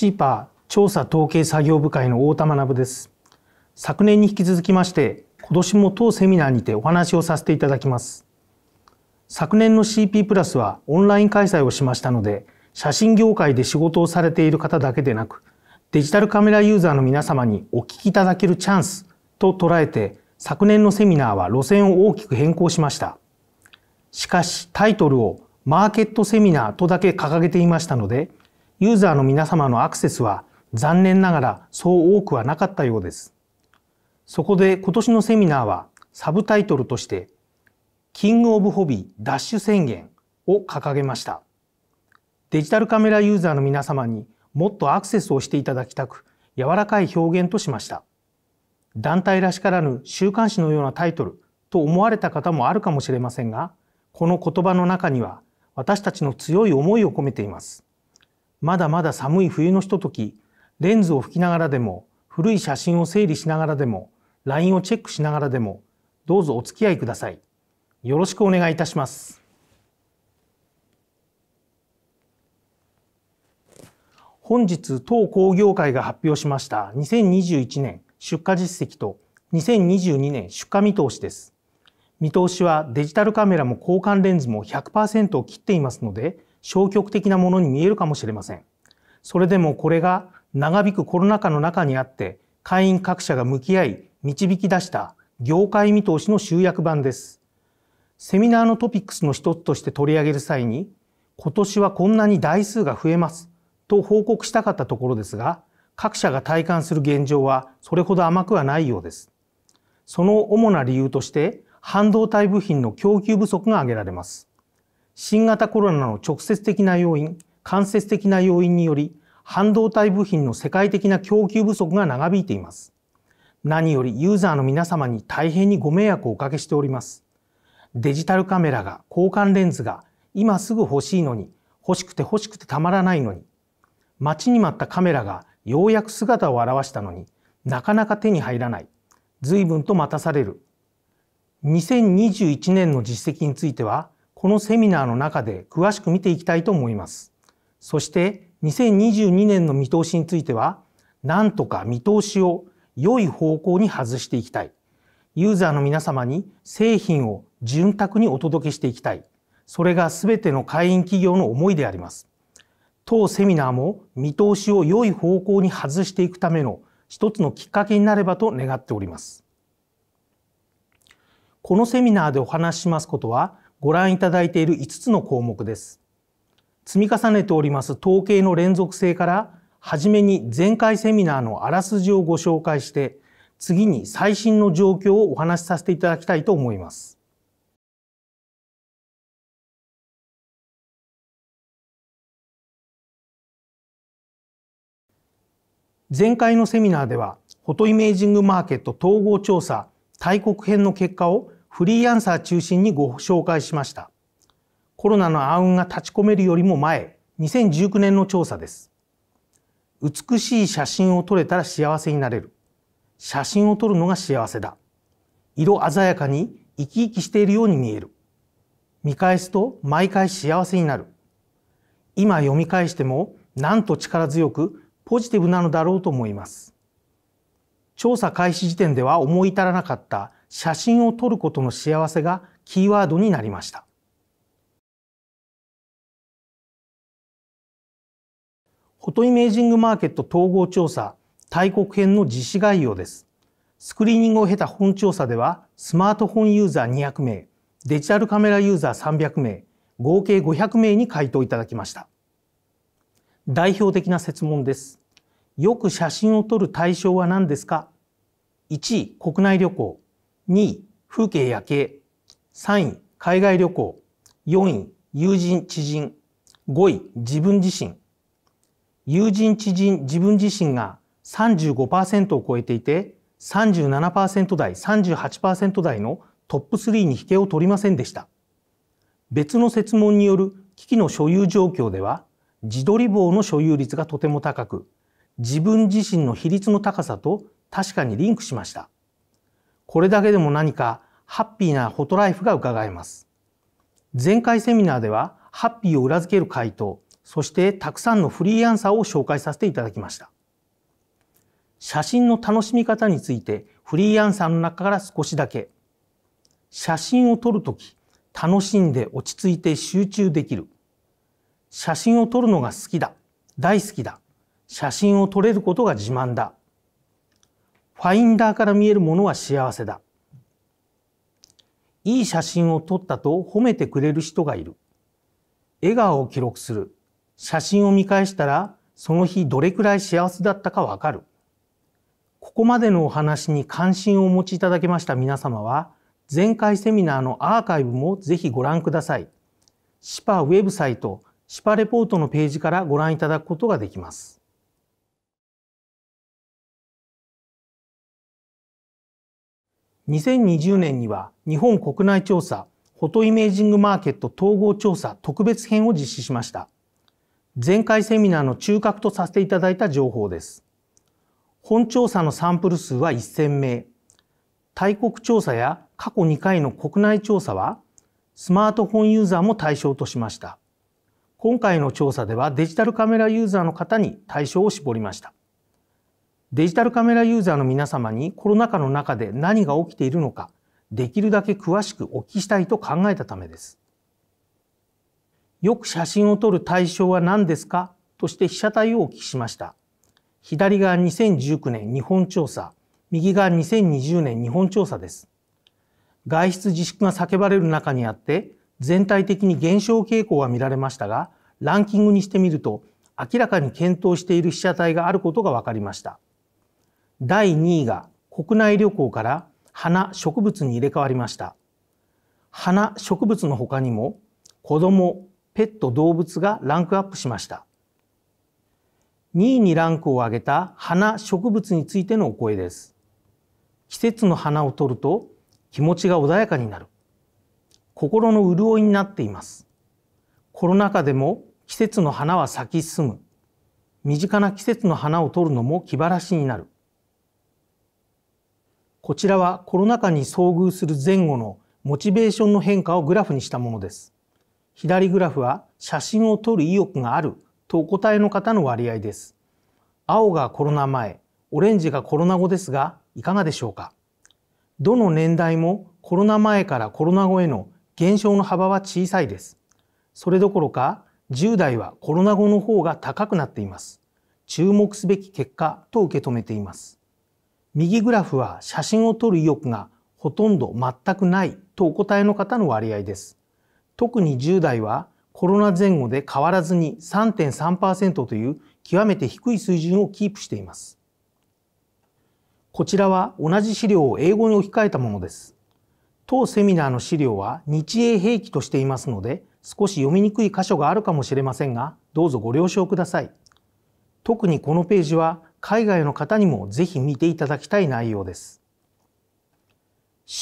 シーパー調査統計作業部会の太田学です。昨年に引き続きまして、今年も当セミナーにてお話をさせていただきます。昨年の CP プラスはオンライン開催をしましたので、写真業界で仕事をされている方だけでなく、デジタルカメラユーザーの皆様にお聞きいただけるチャンスと捉えて、昨年のセミナーは路線を大きく変更しました。しかしタイトルをマーケットセミナーとだけ掲げていましたので、ユーザーの皆様のアクセスは残念ながらそう多くはなかったようです。そこで今年のセミナーはサブタイトルとしてキングオブホビーダッシュ宣言を掲げました。デジタルカメラユーザーの皆様にもっとアクセスをしていただきたく柔らかい表現としました。団体らしからぬ週刊誌のようなタイトルと思われた方もあるかもしれませんが、この言葉の中には私たちの強い思いを込めています。まだまだ寒い冬のひととき、レンズを拭きながらでも、古い写真を整理しながらでも、LINE をチェックしながらでも、どうぞお付き合いください。よろしくお願いいたします。本日、当工業会が発表しました2021年出荷実績と2022年出荷見通しです。見通しはデジタルカメラも交換レンズも100%を切っていますので、消極的なものに見えるかもしれません。それでもこれが長引くコロナ禍の中にあって会員各社が向き合い導き出した業界見通しの集約版です。セミナーのトピックスの一つとして取り上げる際に今年はこんなに台数が増えますと報告したかったところですが各社が体感する現状はそれほど甘くはないようです。その主な理由として半導体部品の供給不足が挙げられます。新型コロナの直接的な要因、間接的な要因により、半導体部品の世界的な供給不足が長引いています。何よりユーザーの皆様に大変にご迷惑をおかけしております。デジタルカメラが、交換レンズが、今すぐ欲しいのに、欲しくて欲しくてたまらないのに、待ちに待ったカメラがようやく姿を現したのになかなか手に入らない。随分と待たされる。2021年の実績については、このセミナーの中で詳しく見ていきたいと思います。そして2022年の見通しについては、なんとか見通しを良い方向に外していきたい。ユーザーの皆様に製品を潤沢にお届けしていきたい。それが全ての会員企業の思いであります。当セミナーも見通しを良い方向に外していくための一つのきっかけになればと願っております。このセミナーでお話ししますことは、ご覧いただいている5つの項目です。積み重ねております統計の連続性から、はじめに前回セミナーのあらすじをご紹介して、次に最新の状況をお話しさせていただきたいと思います。前回のセミナーでは、フォトイメージングマーケット統合調査大国編の結果をフリーアンサー中心にご紹介しました。コロナの暗雲が立ち込めるよりも前、2019年の調査です。美しい写真を撮れたら幸せになれる。写真を撮るのが幸せだ。色鮮やかに生き生きしているように見える。見返すと毎回幸せになる。今読み返してもなんと力強くポジティブなのだろうと思います。調査開始時点では思い至らなかった写真を撮ることの幸せがキーワードになりましたフォトイメージングマーケット統合調査大国編の実施概要ですスクリーニングを経た本調査ではスマートフォンユーザー200名デジタルカメラユーザー300名合計500名に回答いただきました代表的な設問ですよく写真を撮る対象は何ですか1位国内旅行2位、風景夜景。3位、海外旅行。4位、友人、知人。5位、自分自身。友人、知人、自分自身が35%を超えていて、37%台、38%台のトップ3に引けを取りませんでした。別の設問による機器の所有状況では、自撮り棒の所有率がとても高く、自分自身の比率の高さと確かにリンクしました。これだけでも何かハッピーなフォトライフが伺えます。前回セミナーではハッピーを裏付ける回答、そしてたくさんのフリーアンサーを紹介させていただきました。写真の楽しみ方についてフリーアンサーの中から少しだけ。写真を撮るとき、楽しんで落ち着いて集中できる。写真を撮るのが好きだ。大好きだ。写真を撮れることが自慢だ。ファインダーから見えるものは幸せだ。いい写真を撮ったと褒めてくれる人がいる。笑顔を記録する。写真を見返したら、その日どれくらい幸せだったかわかる。ここまでのお話に関心をお持ちいただけました皆様は、前回セミナーのアーカイブもぜひご覧ください。シパウェブサイト、シパレポートのページからご覧いただくことができます。2020年には日本国内調査フォトイメージングマーケット統合調査特別編を実施しました。前回セミナーの中核とさせていただいた情報です。本調査のサンプル数は1000名。大国調査や過去2回の国内調査はスマートフォンユーザーも対象としました。今回の調査ではデジタルカメラユーザーの方に対象を絞りました。デジタルカメラユーザーの皆様にコロナ禍の中で何が起きているのか、できるだけ詳しくお聞きしたいと考えたためです。よく写真を撮る対象は何ですかとして被写体をお聞きしました。左が2019年日本調査、右が2020年日本調査です。外出自粛が叫ばれる中にあって全体的に減少傾向は見られましたがランキングにしてみると明らかに検討している被写体があることが分かりました第2位が国内旅行から花植物に入れ替わりました花植物の他にも子どもペット動物がランクアップしました2位にランクを上げた花植物についてのお声です季節の花を取ると気持ちが穏やかになる心の潤いになっていますコロナ禍でも季節の花は咲き進む身近な季節の花を取るのも気晴らしになるこちらはコロナ禍に遭遇する前後のモチベーションの変化をグラフにしたものです。左グラフは写真を撮る意欲があるとお答えの方の割合です。青がコロナ前、オレンジがコロナ後ですが、いかがでしょうかどの年代もコロナ前からコロナ後への減少の幅は小さいです。それどころか、10代はコロナ後の方が高くなっています。注目すべき結果と受け止めています。右グラフは写真を撮る意欲がほとんど全くないとお答えの方の割合です。特に10代はコロナ前後で変わらずに3.3%という極めて低い水準をキープしています。こちらは同じ資料を英語に置き換えたものです。当セミナーの資料は日英兵器としていますので少し読みにくい箇所があるかもしれませんがどうぞご了承ください。特にこのページは海外の方にもぜひ見ていただきたい内容です。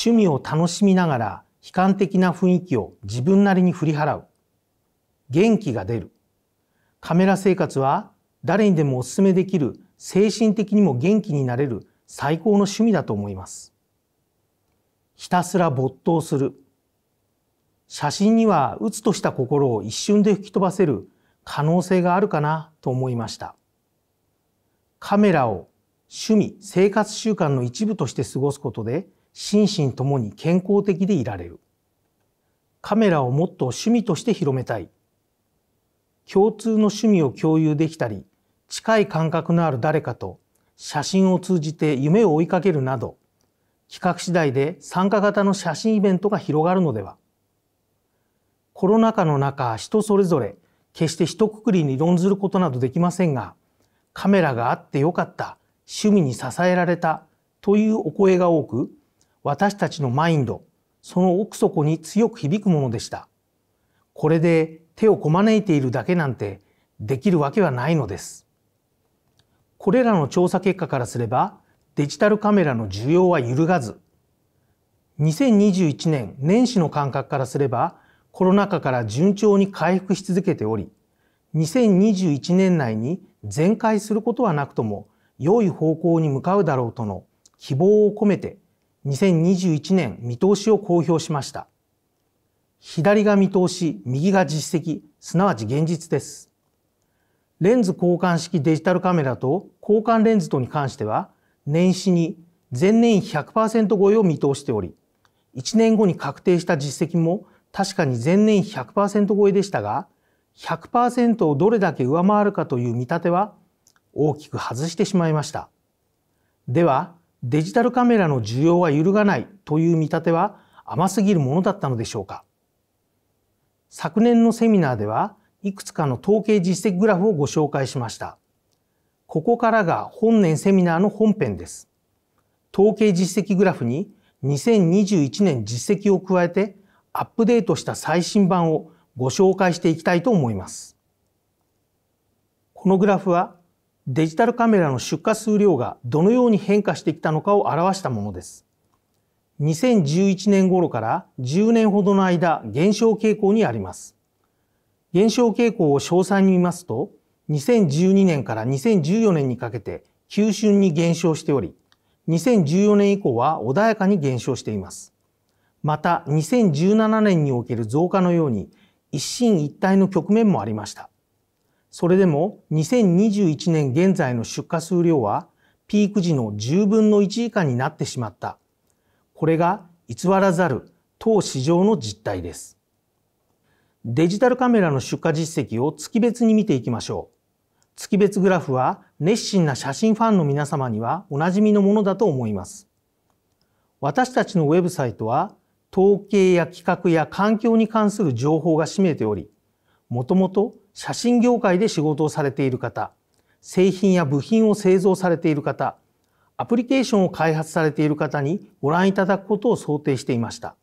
趣味を楽しみながら悲観的な雰囲気を自分なりに振り払う。元気が出る。カメラ生活は誰にでもお勧めできる精神的にも元気になれる最高の趣味だと思います。ひたすら没頭する。写真には鬱とした心を一瞬で吹き飛ばせる可能性があるかなと思いました。カメラを趣味、生活習慣の一部として過ごすことで心身ともに健康的でいられる。カメラをもっと趣味として広めたい。共通の趣味を共有できたり、近い感覚のある誰かと写真を通じて夢を追いかけるなど、企画次第で参加型の写真イベントが広がるのでは。コロナ禍の中、人それぞれ決して一括りに論ずることなどできませんが、カメラがあってよかった趣味に支えられたというお声が多く私たちのマインドその奥底に強く響くものでしたこれで手をこまねいているだけなんてできるわけはないのですこれらの調査結果からすればデジタルカメラの需要は揺るがず2021年年始の感覚からすればコロナ禍から順調に回復し続けており2021年内に全壊することはなくとも良い方向に向かうだろうとの希望を込めて2021年見通しを公表しました。左が見通し、右が実績、すなわち現実です。レンズ交換式デジタルカメラと交換レンズとに関しては、年始に前年比100%超えを見通しており、1年後に確定した実績も確かに前年比100%超えでしたが、100%をどれだけ上回るかという見立ては大きく外してしまいました。では、デジタルカメラの需要は揺るがないという見立ては甘すぎるものだったのでしょうか昨年のセミナーではいくつかの統計実績グラフをご紹介しました。ここからが本年セミナーの本編です。統計実績グラフに2021年実績を加えてアップデートした最新版をご紹介していきたいと思います。このグラフはデジタルカメラの出荷数量がどのように変化してきたのかを表したものです。2011年頃から10年ほどの間減少傾向にあります。減少傾向を詳細に見ますと2012年から2014年にかけて急峻に減少しており2014年以降は穏やかに減少しています。また2017年における増加のように一進一退の局面もありました。それでも2021年現在の出荷数量はピーク時の10分の1以下になってしまった。これが偽らざる当市場の実態です。デジタルカメラの出荷実績を月別に見ていきましょう。月別グラフは熱心な写真ファンの皆様にはおなじみのものだと思います。私たちのウェブサイトは統計や企画や環境に関する情報が占めており、もともと写真業界で仕事をされている方、製品や部品を製造されている方、アプリケーションを開発されている方にご覧いただくことを想定していました。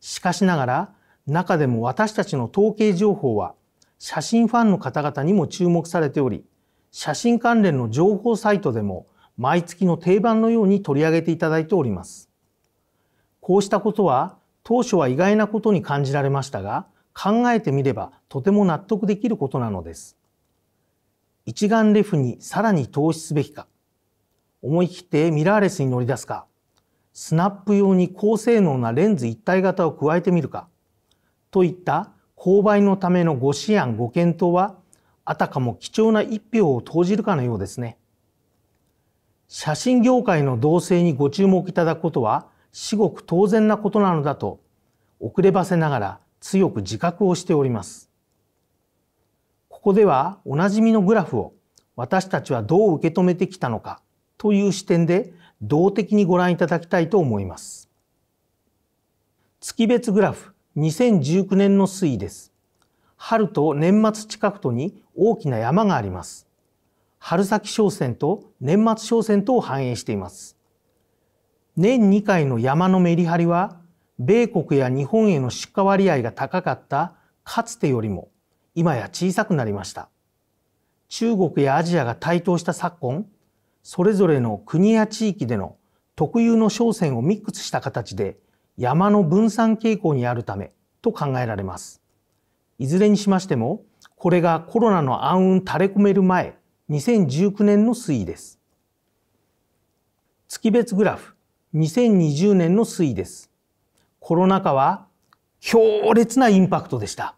しかしながら、中でも私たちの統計情報は、写真ファンの方々にも注目されており、写真関連の情報サイトでも毎月の定番のように取り上げていただいております。こうしたことは当初は意外なことに感じられましたが考えてみればとても納得できることなのです一眼レフにさらに投資すべきか思い切ってミラーレスに乗り出すかスナップ用に高性能なレンズ一体型を加えてみるかといった購買のためのご支援ご検討はあたかも貴重な一票を投じるかのようですね写真業界の動静にご注目いただくことは至極当然なことなのだと遅ればせながら強く自覚をしております。ここではおなじみのグラフを私たちはどう受け止めてきたのかという視点で動的にご覧いただきたいと思います。月別グラフ2019年の推移です。春と年末近くとに大きな山があります。春先商戦と年末商戦とを反映しています。年2回の山のメリハリは米国や日本への出荷割合が高かったかつてよりも今や小さくなりました中国やアジアが台頭した昨今それぞれの国や地域での特有の商船をミックスした形で山の分散傾向にあるためと考えられますいずれにしましてもこれがコロナの暗雲垂れ込める前2019年の推移です月別グラフ2020年の推移です。コロナ禍は強烈なインパクトでした。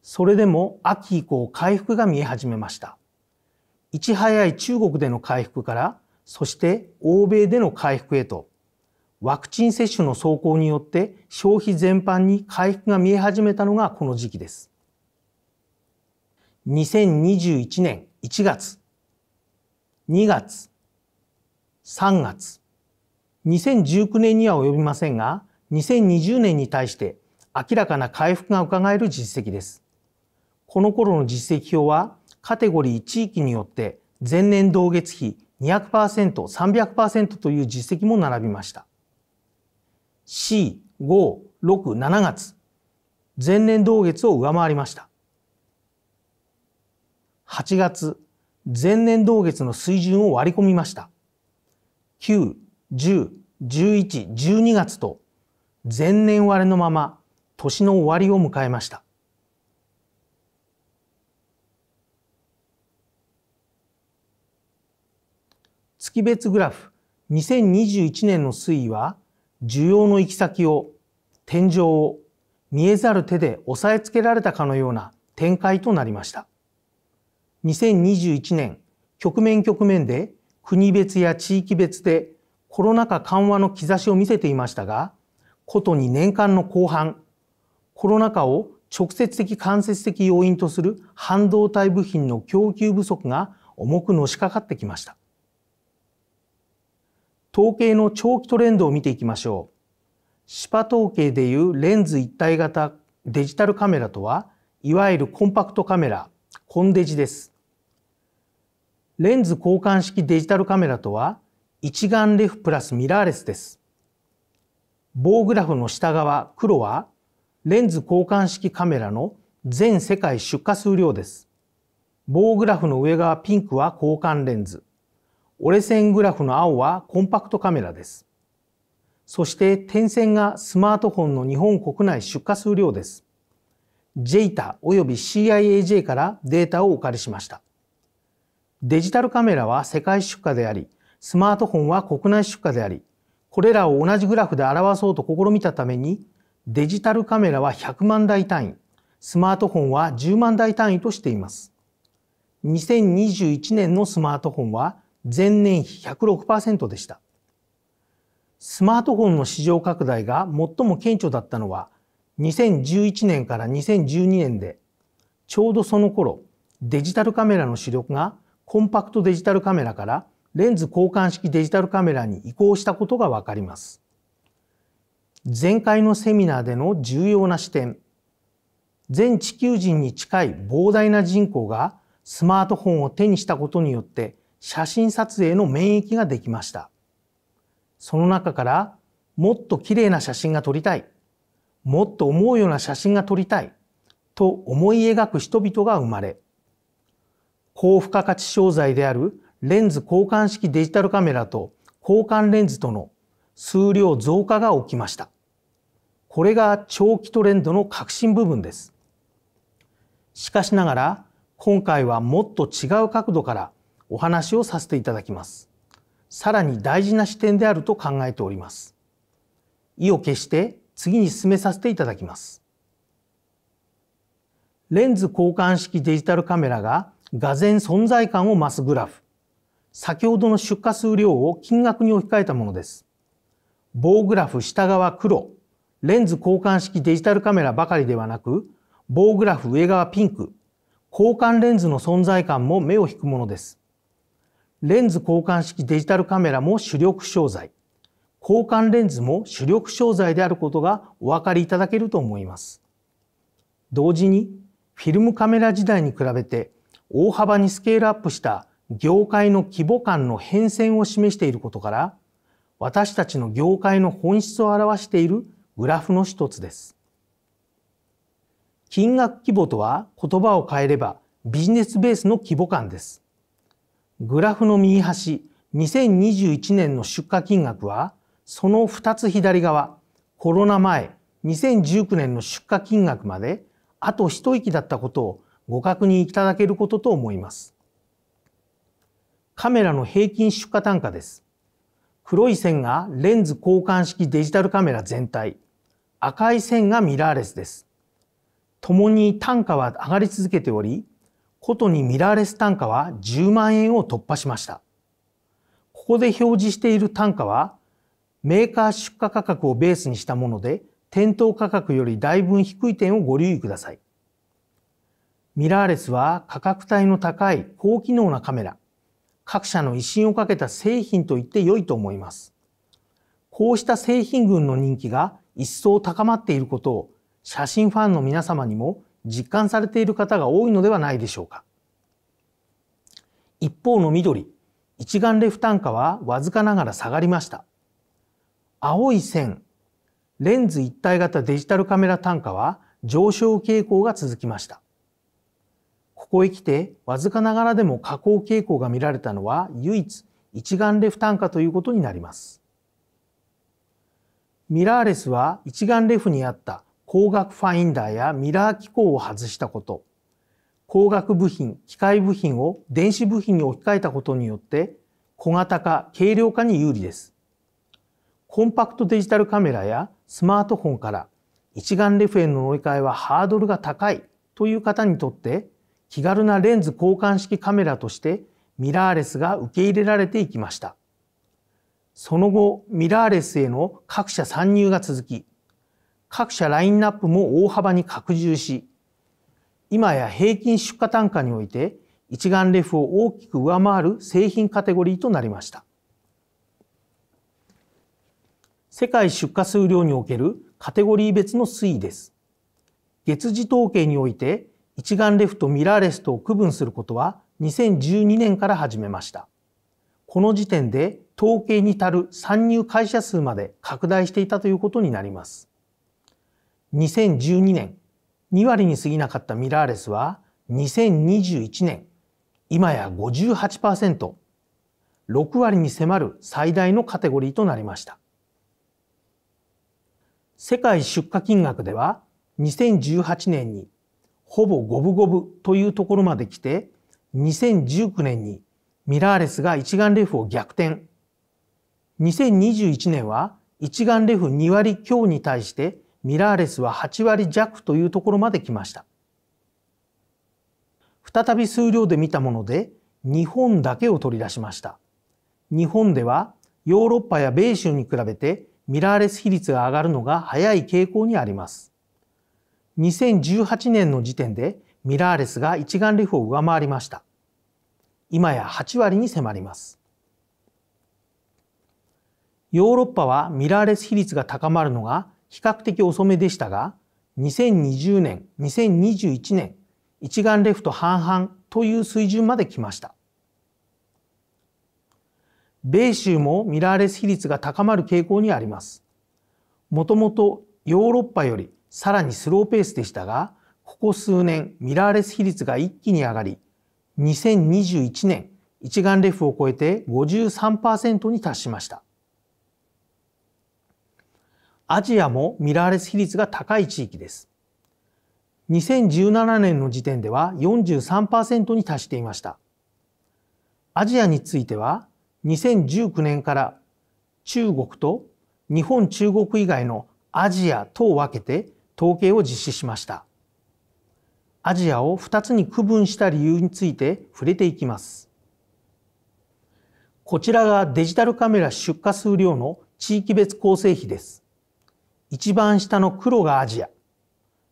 それでも秋以降回復が見え始めました。いち早い中国での回復から、そして欧米での回復へと、ワクチン接種の走行によって消費全般に回復が見え始めたのがこの時期です。2021年1月、2月、3月、2019年には及びませんが2020年に対して明らかな回復がうかがえる実績です。この頃の実績表はカテゴリー地域によって前年同月比 200%300% という実績も並びました。C、5、6、7月前年同月を上回りました。8月前年同月の水準を割り込みました。9、10、11、12月と前年割れのまま年の終わりを迎えました。月別グラフ2021年の推移は需要の行き先を天井を見えざる手で押さえつけられたかのような展開となりました2021年局面局面で国別や地域別でコロナ禍緩和の兆しを見せていましたが、ことに年間の後半、コロナ禍を直接的間接的要因とする半導体部品の供給不足が重くのしかかってきました。統計の長期トレンドを見ていきましょう。シパ統計でいうレンズ一体型デジタルカメラとは、いわゆるコンパクトカメラ、コンデジです。レンズ交換式デジタルカメラとは、一眼レフプラスミラーレスです。棒グラフの下側黒はレンズ交換式カメラの全世界出荷数量です。棒グラフの上側ピンクは交換レンズ。折れ線グラフの青はコンパクトカメラです。そして点線がスマートフォンの日本国内出荷数量です。JETA 及び CIAJ からデータをお借りしました。デジタルカメラは世界出荷であり、スマートフォンは国内出荷でありこれらを同じグラフで表そうと試みたためにデジタルカメラは100万台単位スマートフォンは10万台単位としています2021年のスマートフォンは前年比106%でしたスマートフォンの市場拡大が最も顕著だったのは2011年から2012年でちょうどその頃デジタルカメラの主力がコンパクトデジタルカメラからレンズ交換式デジタルカメラに移行したことがわかります。前回のセミナーでの重要な視点、全地球人に近い膨大な人口がスマートフォンを手にしたことによって写真撮影の免疫ができました。その中からもっと綺麗な写真が撮りたい、もっと思うような写真が撮りたいと思い描く人々が生まれ、高付加価値商材であるレンズ交換式デジタルカメラと交換レンズとの数量増加が起きました。これが長期トレンドの核心部分です。しかしながら今回はもっと違う角度からお話をさせていただきます。さらに大事な視点であると考えております。意を決して次に進めさせていただきます。レンズ交換式デジタルカメラが画然存在感を増すグラフ。先ほどの出荷数量を金額に置き換えたものです。棒グラフ下側黒、レンズ交換式デジタルカメラばかりではなく、棒グラフ上側ピンク、交換レンズの存在感も目を引くものです。レンズ交換式デジタルカメラも主力商材、交換レンズも主力商材であることがお分かりいただけると思います。同時に、フィルムカメラ時代に比べて大幅にスケールアップした業界の規模感の変遷を示していることから私たちの業界の本質を表しているグラフの一つです。金額規模とは言葉を変えればビジネスベースの規模感です。グラフの右端2021年の出荷金額はその2つ左側コロナ前2019年の出荷金額まであと一息だったことをご確認いただけることと思います。カメラの平均出荷単価です。黒い線がレンズ交換式デジタルカメラ全体、赤い線がミラーレスです。共に単価は上がり続けており、ことにミラーレス単価は10万円を突破しました。ここで表示している単価は、メーカー出荷価格をベースにしたもので、店頭価格よりだいぶ低い点をご留意ください。ミラーレスは価格帯の高い高機能なカメラ、各社の威信をかけた製品と言って良いと思います。こうした製品群の人気が一層高まっていることを写真ファンの皆様にも実感されている方が多いのではないでしょうか。一方の緑、一眼レフ単価はわずかながら下がりました。青い線、レンズ一体型デジタルカメラ単価は上昇傾向が続きました。ここへ来てわずかながらでも下降傾向が見られたのは唯一一眼レフ単価ということになります。ミラーレスは一眼レフにあった光学ファインダーやミラー機構を外したこと、光学部品、機械部品を電子部品に置き換えたことによって小型化、軽量化に有利です。コンパクトデジタルカメラやスマートフォンから一眼レフへの乗り換えはハードルが高いという方にとって気軽なレンズ交換式カメラとしてミラーレスが受け入れられていきました。その後、ミラーレスへの各社参入が続き、各社ラインナップも大幅に拡充し、今や平均出荷単価において一眼レフを大きく上回る製品カテゴリーとなりました。世界出荷数量におけるカテゴリー別の推移です。月次統計において一眼レフとミラーレスとを区分することは2012年から始めました。この時点で統計に足る参入会社数まで拡大していたということになります。2012年、2割に過ぎなかったミラーレスは2021年、今や58%、6割に迫る最大のカテゴリーとなりました。世界出荷金額では2018年にほぼ五分五分というところまで来て2019年にミラーレスが一眼レフを逆転2021年は一眼レフ2割強に対してミラーレスは8割弱というところまで来ました再び数量で見たもので日本だけを取り出しました日本ではヨーロッパや米州に比べてミラーレス比率が上がるのが早い傾向にあります2018年の時点でミラーレスが一眼レフを上回りました。今や8割に迫ります。ヨーロッパはミラーレス比率が高まるのが比較的遅めでしたが、2020年、2021年、一眼レフと半々という水準まで来ました。米州もミラーレス比率が高まる傾向にあります。もともとヨーロッパよりさらにスローペースでしたが、ここ数年ミラーレス比率が一気に上がり、2021年一眼レフを超えて53%に達しました。アジアもミラーレス比率が高い地域です。2017年の時点では43%に達していました。アジアについては2019年から中国と日本中国以外のアジアとを分けて統計を実施しましたアジアを2つに区分した理由について触れていきますこちらがデジタルカメラ出荷数量の地域別構成比です一番下の黒がアジア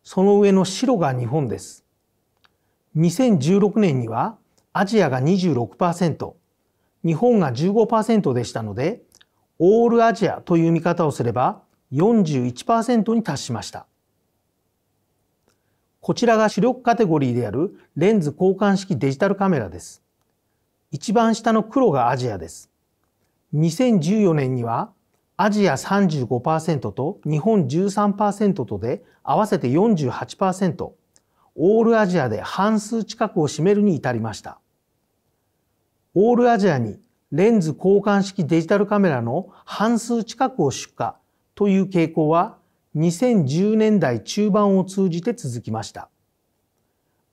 その上の白が日本です2016年にはアジアが26%日本が15%でしたのでオールアジアという見方をすれば41%に達しましたこちらが主力カテゴリーであるレンズ交換式デジタルカメラです。一番下の黒がアジアです。2014年にはアジア35%と日本13%とで合わせて48%、オールアジアで半数近くを占めるに至りました。オールアジアにレンズ交換式デジタルカメラの半数近くを出荷という傾向は2010年代中盤を通じて続きました。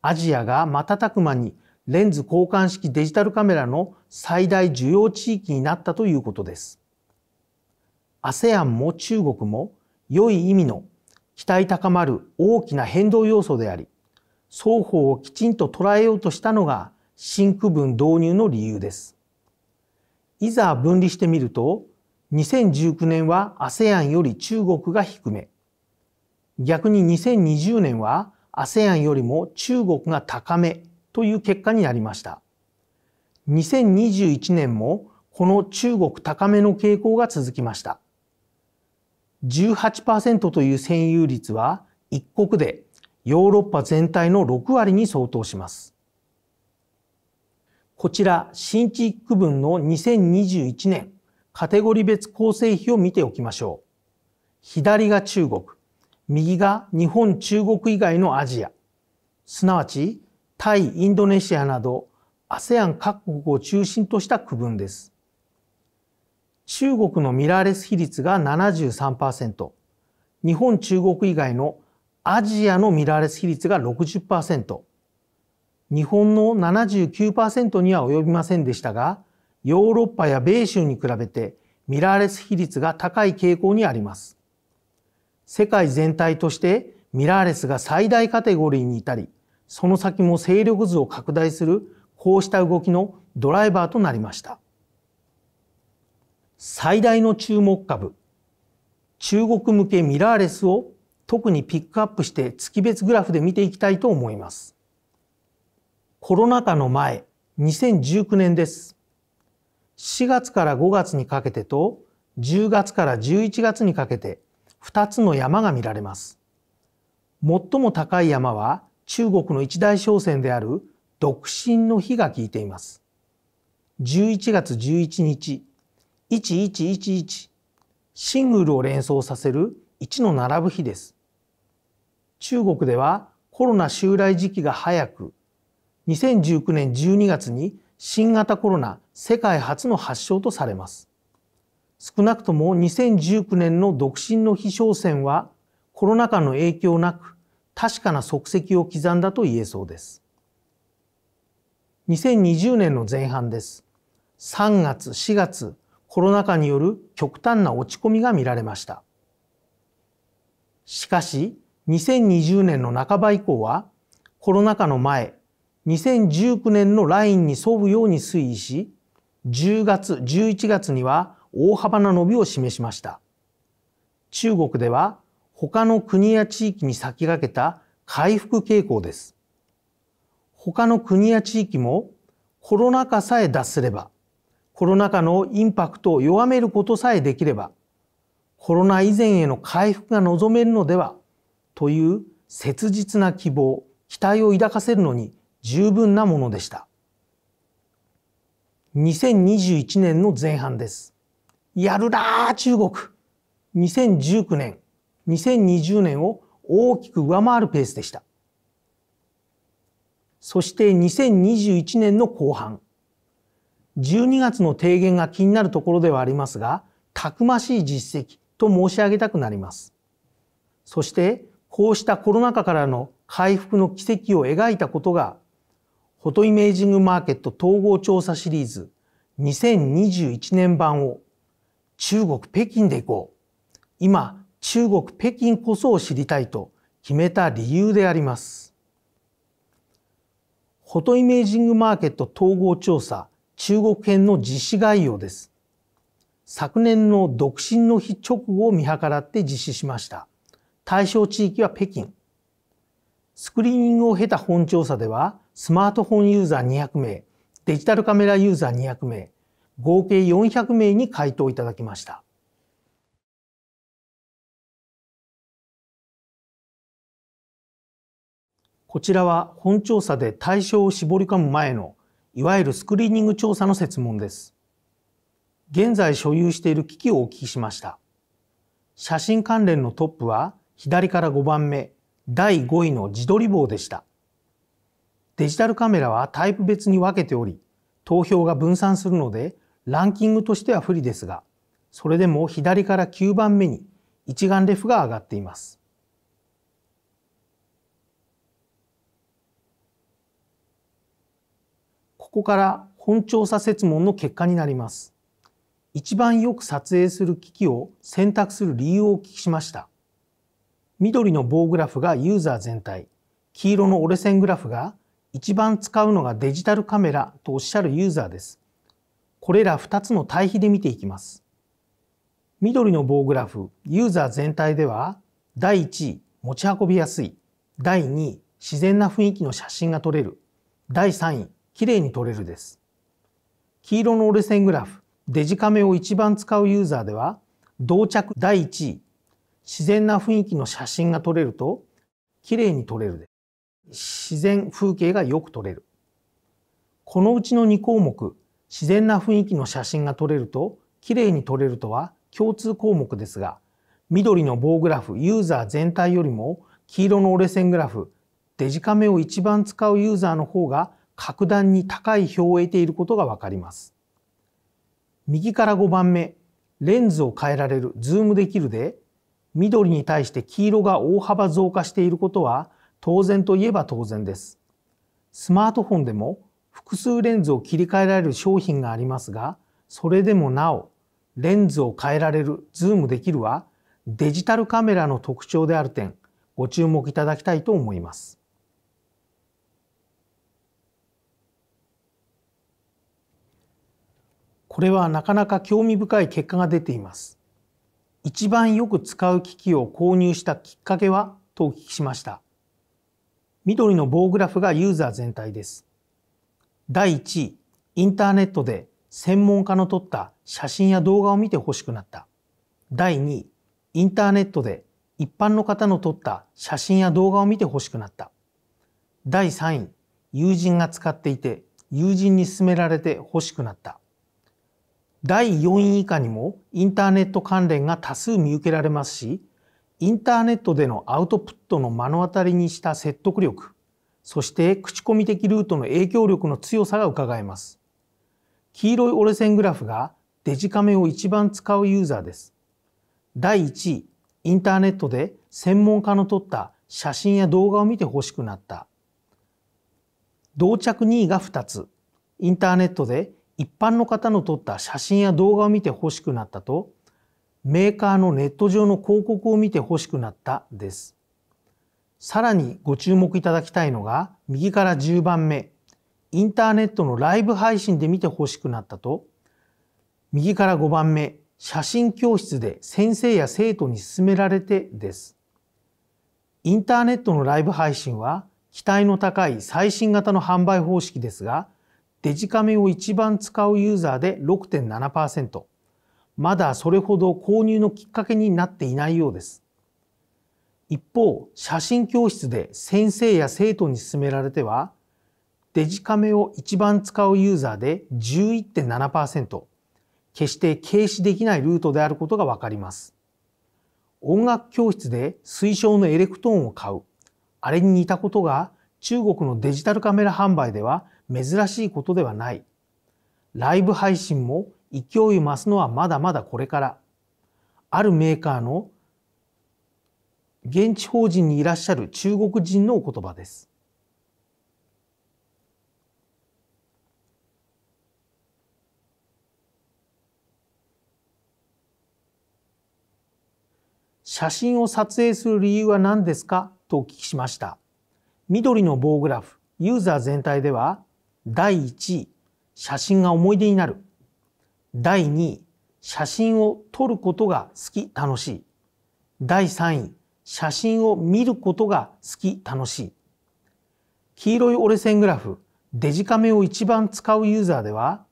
アジアが瞬く間にレンズ交換式デジタルカメラの最大需要地域になったということです。ASEAN も中国も良い意味の期待高まる大きな変動要素であり、双方をきちんと捉えようとしたのが新区分導入の理由です。いざ分離してみると、2019年は ASEAN より中国が低め、逆に2020年は ASEAN よりも中国が高めという結果になりました。2021年もこの中国高めの傾向が続きました。18%という占有率は一国でヨーロッパ全体の6割に相当します。こちら新地区分の2021年カテゴリ別構成比を見ておきましょう。左が中国、右が日本、中国以外のアジア、すなわちタイ、インドネシアなど ASEAN 各国を中心とした区分です。中国のミラーレス比率が73%、日本、中国以外のアジアのミラーレス比率が60%、日本の79%には及びませんでしたが、ヨーロッパや米州に比べてミラーレス比率が高い傾向にあります。世界全体としてミラーレスが最大カテゴリーに至りその先も勢力図を拡大するこうした動きのドライバーとなりました最大の注目株中国向けミラーレスを特にピックアップして月別グラフで見ていきたいと思いますコロナ禍の前2019年です4月から5月にかけてと10月から11月にかけて2つの山が見られます。最も高い山は中国の一大商船である独身の日が効いています。11月11日、1111シングルを連想させる1の並ぶ日です。中国ではコロナ襲来時期が早く、2019年12月に新型コロナ世界初の発症とされます。少なくとも2019年の独身の非商戦はコロナ禍の影響なく確かな足跡を刻んだと言えそうです。2020年の前半です。3月、4月、コロナ禍による極端な落ち込みが見られました。しかし、2020年の半ば以降は、コロナ禍の前、2019年のラインに沿うように推移し、10月、11月には大幅な伸びを示しました。中国では他の国や地域に先駆けた回復傾向です。他の国や地域もコロナ禍さえ脱すれば、コロナ禍のインパクトを弱めることさえできれば、コロナ以前への回復が望めるのではという切実な希望、期待を抱かせるのに十分なものでした。2021年の前半です。やるなー中国。2019年、2020年を大きく上回るペースでした。そして2021年の後半、12月の提言が気になるところではありますが、たくましい実績と申し上げたくなります。そして、こうしたコロナ禍からの回復の奇跡を描いたことが、フォトイメージングマーケット統合調査シリーズ2021年版を中国北京で行こう。今、中国北京こそを知りたいと決めた理由であります。フォトイメージングマーケット統合調査中国編の実施概要です。昨年の独身の日直後を見計らって実施しました。対象地域は北京。スクリーニングを経た本調査では、スマートフォンユーザー200名、デジタルカメラユーザー200名、合計400名に回答いただきました。こちらは本調査で対象を絞り込む前のいわゆるスクリーニング調査の設問です。現在所有している機器をお聞きしました。写真関連のトップは左から5番目、第5位の自撮り棒でした。デジタルカメラはタイプ別に分けており、投票が分散するのでランキングとしては不利ですが、それでも左から9番目に一眼レフが上がっています。ここから本調査設問の結果になります。一番よく撮影する機器を選択する理由をお聞きしました。緑の棒グラフがユーザー全体、黄色の折れ線グラフが一番使うのがデジタルカメラとおっしゃるユーザーです。これら2つの対比で見ていきます。緑の棒グラフ、ユーザー全体では、第1位、持ち運びやすい。第2位、自然な雰囲気の写真が撮れる。第3位、綺麗に撮れるです。黄色の折れ線グラフ、デジカメを一番使うユーザーでは、同着第1位、自然な雰囲気の写真が撮れると、綺麗に撮れるです。自然風景がよく撮れる。このうちの2項目、自然な雰囲気の写真が撮れるときれいに撮れるとは共通項目ですが緑の棒グラフユーザー全体よりも黄色の折れ線グラフデジカメを一番使うユーザーの方が格段に高い票を得ていることがわかります右から5番目レンズを変えられるズームできるで緑に対して黄色が大幅増加していることは当然といえば当然ですスマートフォンでも複数レンズを切り替えられる商品がありますが、それでもなお、レンズを変えられる、ズームできるは、デジタルカメラの特徴である点、ご注目いただきたいと思います。これはなかなか興味深い結果が出ています。一番よく使う機器を購入したきっかけはとお聞きしました。緑の棒グラフがユーザー全体です。第1位、インターネットで専門家の撮った写真や動画を見て欲しくなった。第2位、インターネットで一般の方の撮った写真や動画を見て欲しくなった。第3位、友人が使っていて友人に勧められて欲しくなった。第4位以下にもインターネット関連が多数見受けられますし、インターネットでのアウトプットの目の当たりにした説得力、そして口コミ的ルートの影響力の強さが伺えます。黄色い折れ線グラフがデジカメを一番使うユーザーです。第1位、インターネットで専門家の撮った写真や動画を見て欲しくなった。同着2位が2つ。インターネットで一般の方の撮った写真や動画を見て欲しくなったと、メーカーのネット上の広告を見て欲しくなったです。さらにご注目いただきたいのが右から10番目インターネットのライブ配信で見てほしくなったと右から5番目写真教室で先生や生徒に勧められてですインターネットのライブ配信は期待の高い最新型の販売方式ですがデジカメを一番使うユーザーで6.7%まだそれほど購入のきっかけになっていないようです一方、写真教室で先生や生徒に勧められては、デジカメを一番使うユーザーで11.7%、決して軽視できないルートであることがわかります。音楽教室で推奨のエレクトーンを買う、あれに似たことが中国のデジタルカメラ販売では珍しいことではない。ライブ配信も勢い増すのはまだまだこれから。あるメーカーの現地法人にいらっしゃる中国人のお言葉です。写真を撮影する理由は何ですかとお聞きしました。緑の棒グラフ、ユーザー全体では、第1位、写真が思い出になる。第2位、写真を撮ることが好き、楽しい。第3位、写真を見ることが好き楽しい黄色い折れ線グラフデジカメを一番使うユーザーでは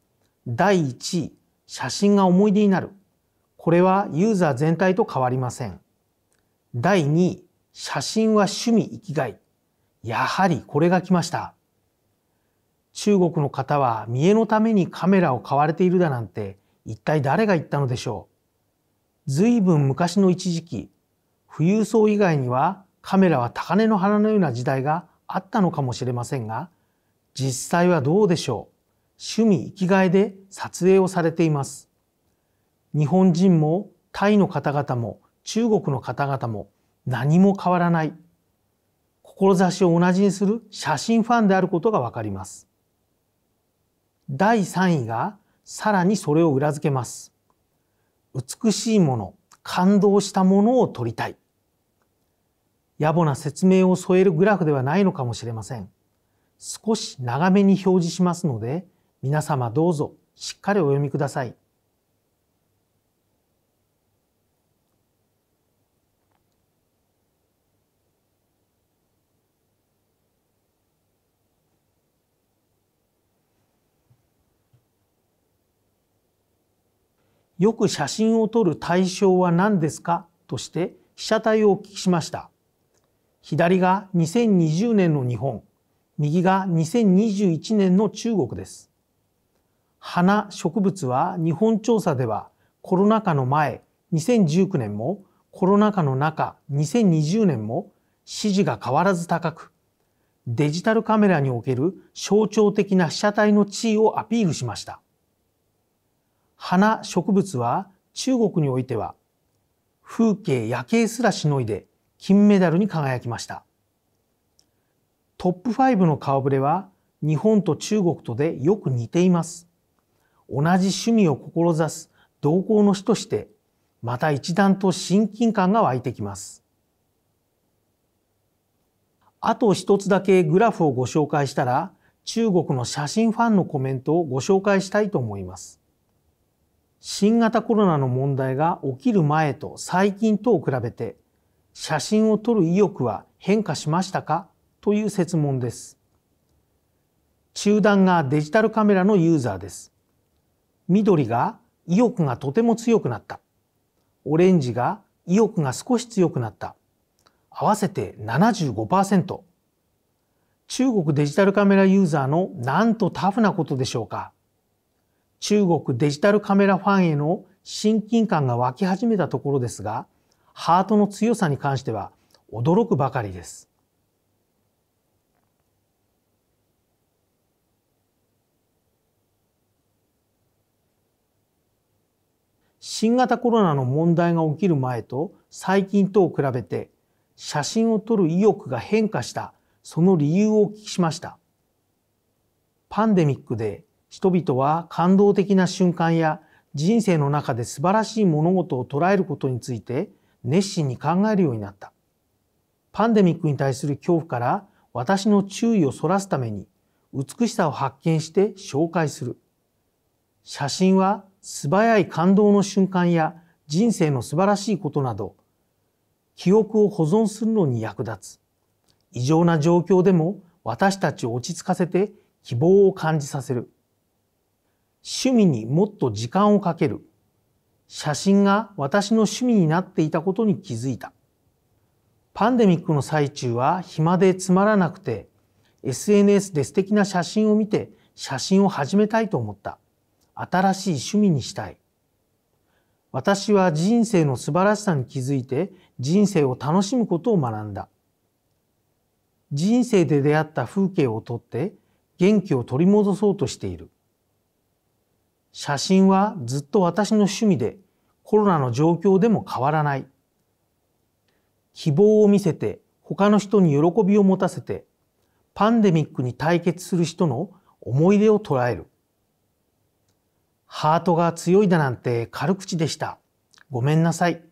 第1位写真が思い出になるこれはユーザー全体と変わりません第2位写真は趣味生きがいやはりこれが来ました中国の方は見栄のためにカメラを買われているだなんて一体誰が言ったのでしょう随分昔の一時期富裕層以外にはカメラは高嶺の花のような時代があったのかもしれませんが実際はどうでしょう趣味生きがいで撮影をされています日本人もタイの方々も中国の方々も何も変わらない志を同じにする写真ファンであることがわかります第3位がさらにそれを裏付けます美しいもの感動したものを撮りたい野暮な説明を添えるグラフではないのかもしれません。少し長めに表示しますので、皆様どうぞしっかりお読みください。よく写真を撮る対象は何ですかとして被写体をお聞きしました。左が2020年の日本、右が2021年の中国です。花、植物は日本調査ではコロナ禍の前2019年もコロナ禍の中2020年も支持が変わらず高く、デジタルカメラにおける象徴的な被写体の地位をアピールしました。花、植物は中国においては風景、夜景すらしのいで金メダルに輝きましたトップ5の顔ぶれは日本と中国とでよく似ています同じ趣味を志す同行の人としてまた一段と親近感が湧いてきますあと一つだけグラフをご紹介したら中国の写真ファンのコメントをご紹介したいと思います新型コロナの問題が起きる前と最近とを比べて写真を撮る意欲は変化しましたかという説問です。中段がデジタルカメラのユーザーです。緑が意欲がとても強くなった。オレンジが意欲が少し強くなった。合わせて75%。中国デジタルカメラユーザーのなんとタフなことでしょうか。中国デジタルカメラファンへの親近感が湧き始めたところですが、ハートの強さに関しては驚くばかりです。新型コロナの問題が起きる前と最近とを比べて写真を撮る意欲が変化したその理由をお聞きしました。パンデミックで人々は感動的な瞬間や人生の中で素晴らしい物事を捉えることについて熱心に考えるようになった。パンデミックに対する恐怖から私の注意をそらすために美しさを発見して紹介する。写真は素早い感動の瞬間や人生の素晴らしいことなど、記憶を保存するのに役立つ。異常な状況でも私たちを落ち着かせて希望を感じさせる。趣味にもっと時間をかける。写真が私の趣味になっていたことに気づいた。パンデミックの最中は暇でつまらなくて、SNS で素敵な写真を見て写真を始めたいと思った。新しい趣味にしたい。私は人生の素晴らしさに気づいて人生を楽しむことを学んだ。人生で出会った風景を撮って元気を取り戻そうとしている。写真はずっと私の趣味でコロナの状況でも変わらない。希望を見せて他の人に喜びを持たせてパンデミックに対決する人の思い出を捉える。ハートが強いだなんて軽口でした。ごめんなさい。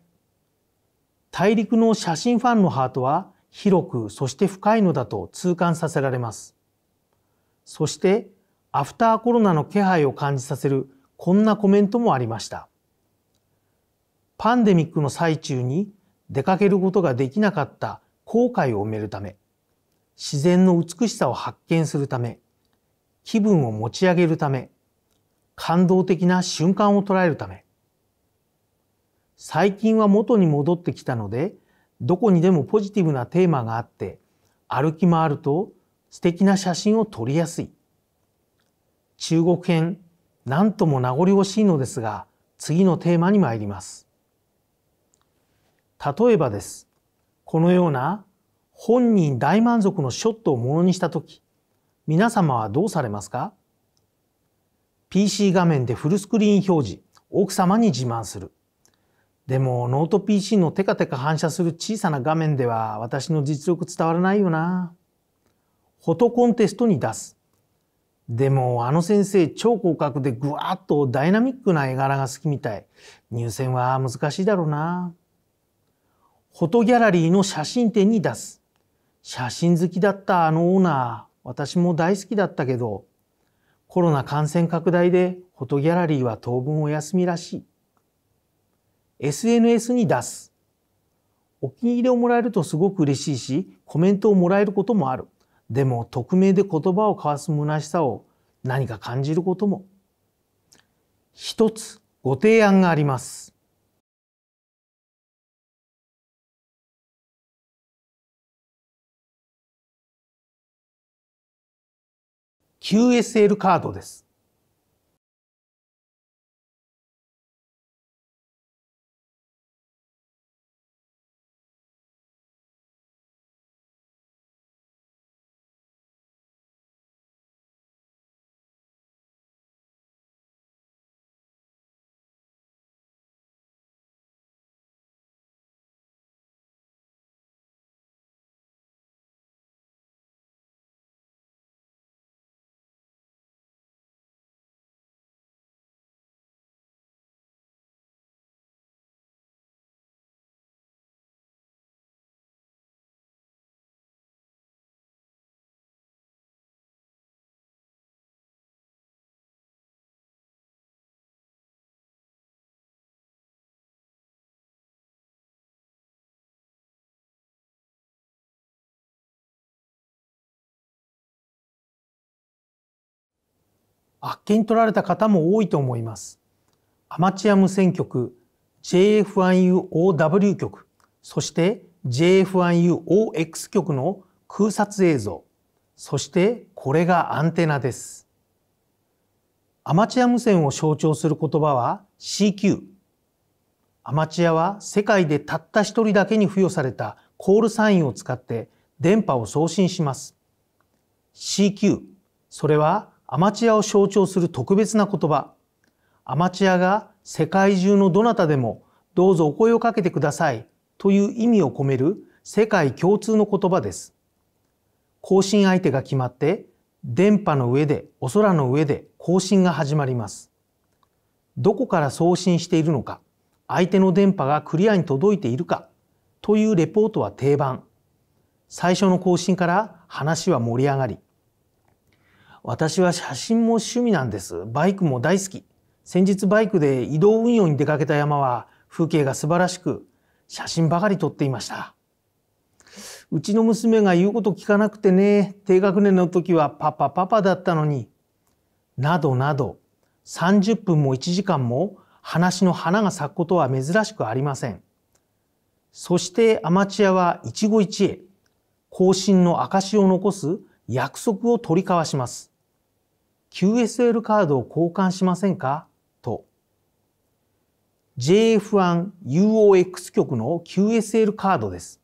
大陸の写真ファンのハートは広くそして深いのだと痛感させられます。そしてアフターコロナの気配を感じさせるこんなコメントもありました。パンデミックの最中に出かけることができなかった後悔を埋めるため、自然の美しさを発見するため、気分を持ち上げるため、感動的な瞬間を捉えるため、最近は元に戻ってきたので、どこにでもポジティブなテーマがあって、歩き回ると素敵な写真を撮りやすい。中国編、なんとも名残惜しいのですが、次のテーマに参ります。例えばです。このような本人大満足のショットをものにしたとき、皆様はどうされますか ?PC 画面でフルスクリーン表示、奥様に自慢する。でもノート PC のテカテカ反射する小さな画面では私の実力伝わらないよな。フォトコンテストに出す。でもあの先生超広角でぐわっとダイナミックな絵柄が好きみたい。入選は難しいだろうな。フォトギャラリーの写真展に出す。写真好きだったあのオーナー、私も大好きだったけど、コロナ感染拡大でフォトギャラリーは当分お休みらしい。SNS に出す。お気に入りをもらえるとすごく嬉しいし、コメントをもらえることもある。でも、匿名で言葉を交わす虚しさを何か感じることも。一つ、ご提案があります。QSL カードです。あっけに取られた方も多いと思います。アマチュア無線局、JF1UOW 局、そして JF1UOX 局の空撮映像、そしてこれがアンテナです。アマチュア無線を象徴する言葉は CQ。アマチュアは世界でたった一人だけに付与されたコールサインを使って電波を送信します。CQ、それはアマチュアを象徴する特別な言葉、アマチュアが世界中のどなたでもどうぞお声をかけてくださいという意味を込める世界共通の言葉です。更新相手が決まって電波の上でお空の上で更新が始まります。どこから送信しているのか、相手の電波がクリアに届いているかというレポートは定番。最初の更新から話は盛り上がり、私は写真も趣味なんです。バイクも大好き。先日バイクで移動運用に出かけた山は風景が素晴らしく、写真ばかり撮っていました。うちの娘が言うこと聞かなくてね、低学年の時はパパパパだったのに、などなど、30分も1時間も話の花が咲くことは珍しくありません。そしてアマチュアは一期一会、更新の証を残す約束を取り交わします。QSL カードを交換しませんかと JF1UOX 局の QSL カードです。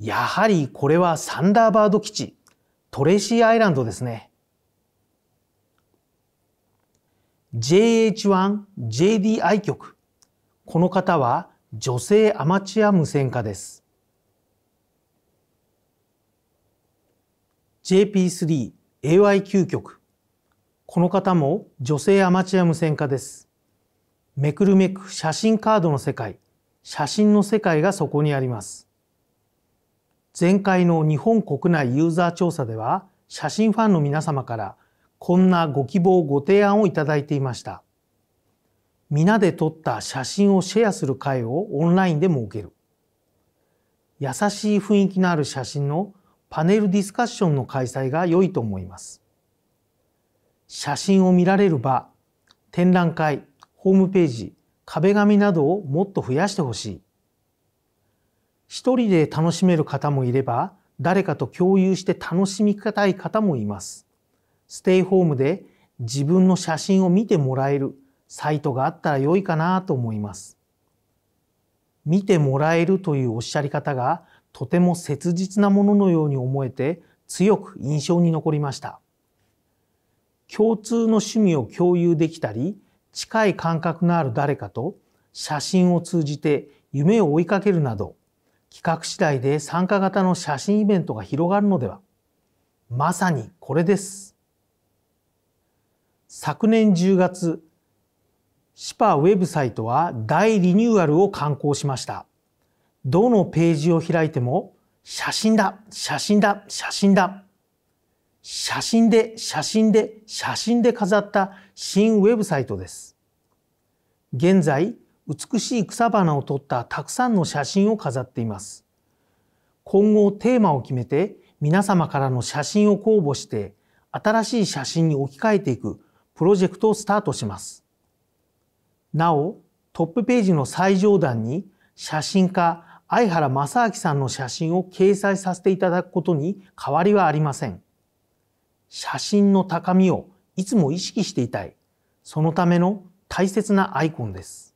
やはりこれはサンダーバード基地トレーシーアイランドですね。JH1JDI 局この方は女性アマチュア無線化です。JP3AYQ 局この方も女性アマチュア無線化です。めくるめく写真カードの世界、写真の世界がそこにあります。前回の日本国内ユーザー調査では、写真ファンの皆様からこんなご希望ご提案をいただいていました。皆で撮った写真をシェアする会をオンラインで設ける。優しい雰囲気のある写真のパネルディスカッションの開催が良いと思います。写真を見られる場、展覧会、ホームページ、壁紙などをもっと増やしてほしい。一人で楽しめる方もいれば、誰かと共有して楽しみたい方もいます。ステイホームで自分の写真を見てもらえるサイトがあったら良いかなと思います。見てもらえるというおっしゃり方がとても切実なもののように思えて強く印象に残りました。共通の趣味を共有できたり近い感覚のある誰かと写真を通じて夢を追いかけるなど企画次第で参加型の写真イベントが広がるのではまさにこれです昨年10月シパウェブサイトは大リニューアルを刊行しましたどのページを開いても写真だ写真だ写真だ写真で写真で写真で飾った新ウェブサイトです。現在、美しい草花を撮ったたくさんの写真を飾っています。今後テーマを決めて皆様からの写真を公募して新しい写真に置き換えていくプロジェクトをスタートします。なお、トップページの最上段に写真家相原正明さんの写真を掲載させていただくことに変わりはありません。写真の高みをいつも意識していたい。そのための大切なアイコンです。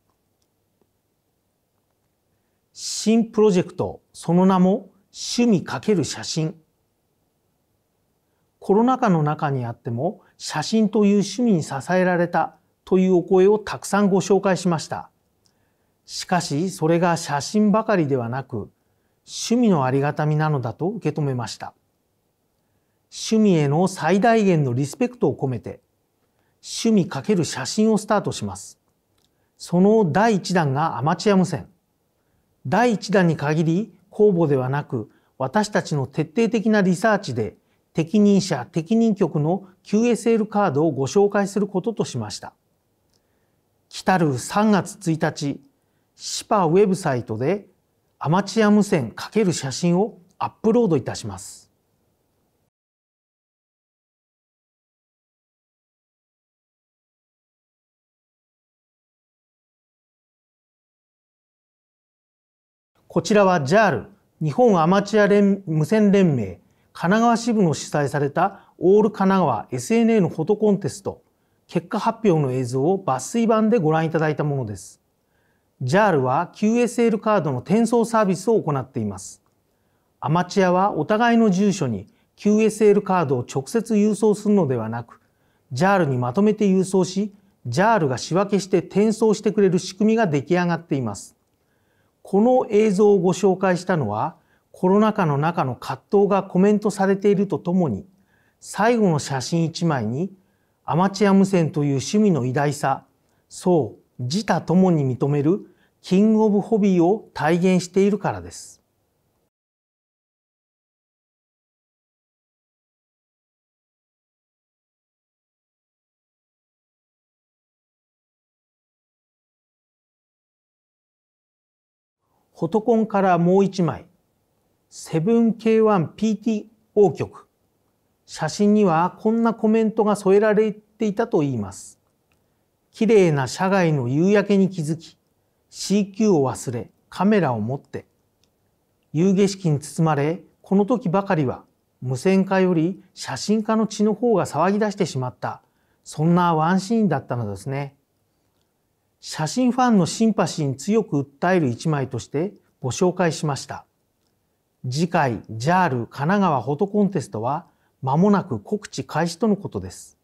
新プロジェクト、その名も趣味×写真。コロナ禍の中にあっても写真という趣味に支えられたというお声をたくさんご紹介しました。しかしそれが写真ばかりではなく趣味のありがたみなのだと受け止めました。趣味への最大限のリスペクトを込めて、趣味×写真をスタートします。その第1弾がアマチュア無線。第1弾に限り、公募ではなく、私たちの徹底的なリサーチで、適任者、適任局の QSL カードをご紹介することとしました。来たる3月1日、シパウェブサイトでアマチュア無線×写真をアップロードいたします。こちらは JAL 日本アマチュア連無線連盟神奈川支部の主催されたオール神奈川 SNA のフォトコンテスト結果発表の映像を抜粋版でご覧いただいたものです。JAL は QSL カードの転送サービスを行っています。アマチュアはお互いの住所に QSL カードを直接郵送するのではなく JAL にまとめて郵送し JAL が仕分けして転送してくれる仕組みが出来上がっています。この映像をご紹介したのはコロナ禍の中の葛藤がコメントされているとともに最後の写真1枚にアマチュア無線という趣味の偉大さそう自他ともに認めるキング・オブ・ホビーを体現しているからです。フォトコンからもう一枚、7K1PTO 曲。写真にはこんなコメントが添えられていたといいます。綺麗な社外の夕焼けに気づき、CQ を忘れ、カメラを持って、夕景色に包まれ、この時ばかりは無線化より写真家の血の方が騒ぎ出してしまった、そんなワンシーンだったのですね。写真ファンのシンパシーに強く訴える一枚としてご紹介しました。次回 JAL 神奈川フォトコンテストは間もなく告知開始とのことです。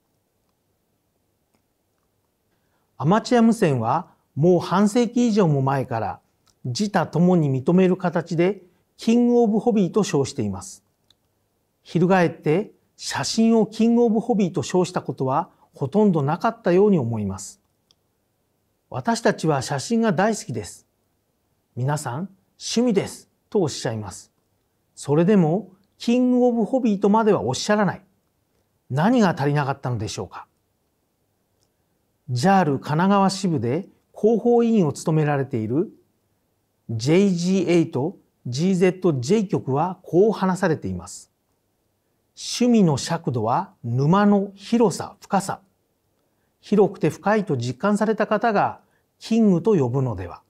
アマチュア無線はもう半世紀以上も前から自他ともに認める形でキングオブホビーと称しています。翻って写真をキングオブホビーと称したことはほとんどなかったように思います。私たちは写真が大好きです。皆さん、趣味です。とおっしゃいます。それでも、キングオブホビーとまではおっしゃらない。何が足りなかったのでしょうか。JAL 神奈川支部で広報委員を務められている JGA と GZJ 局はこう話されています。趣味の尺度は沼の広さ、深さ。広くて深いと実感された方がキングと呼ぶのでは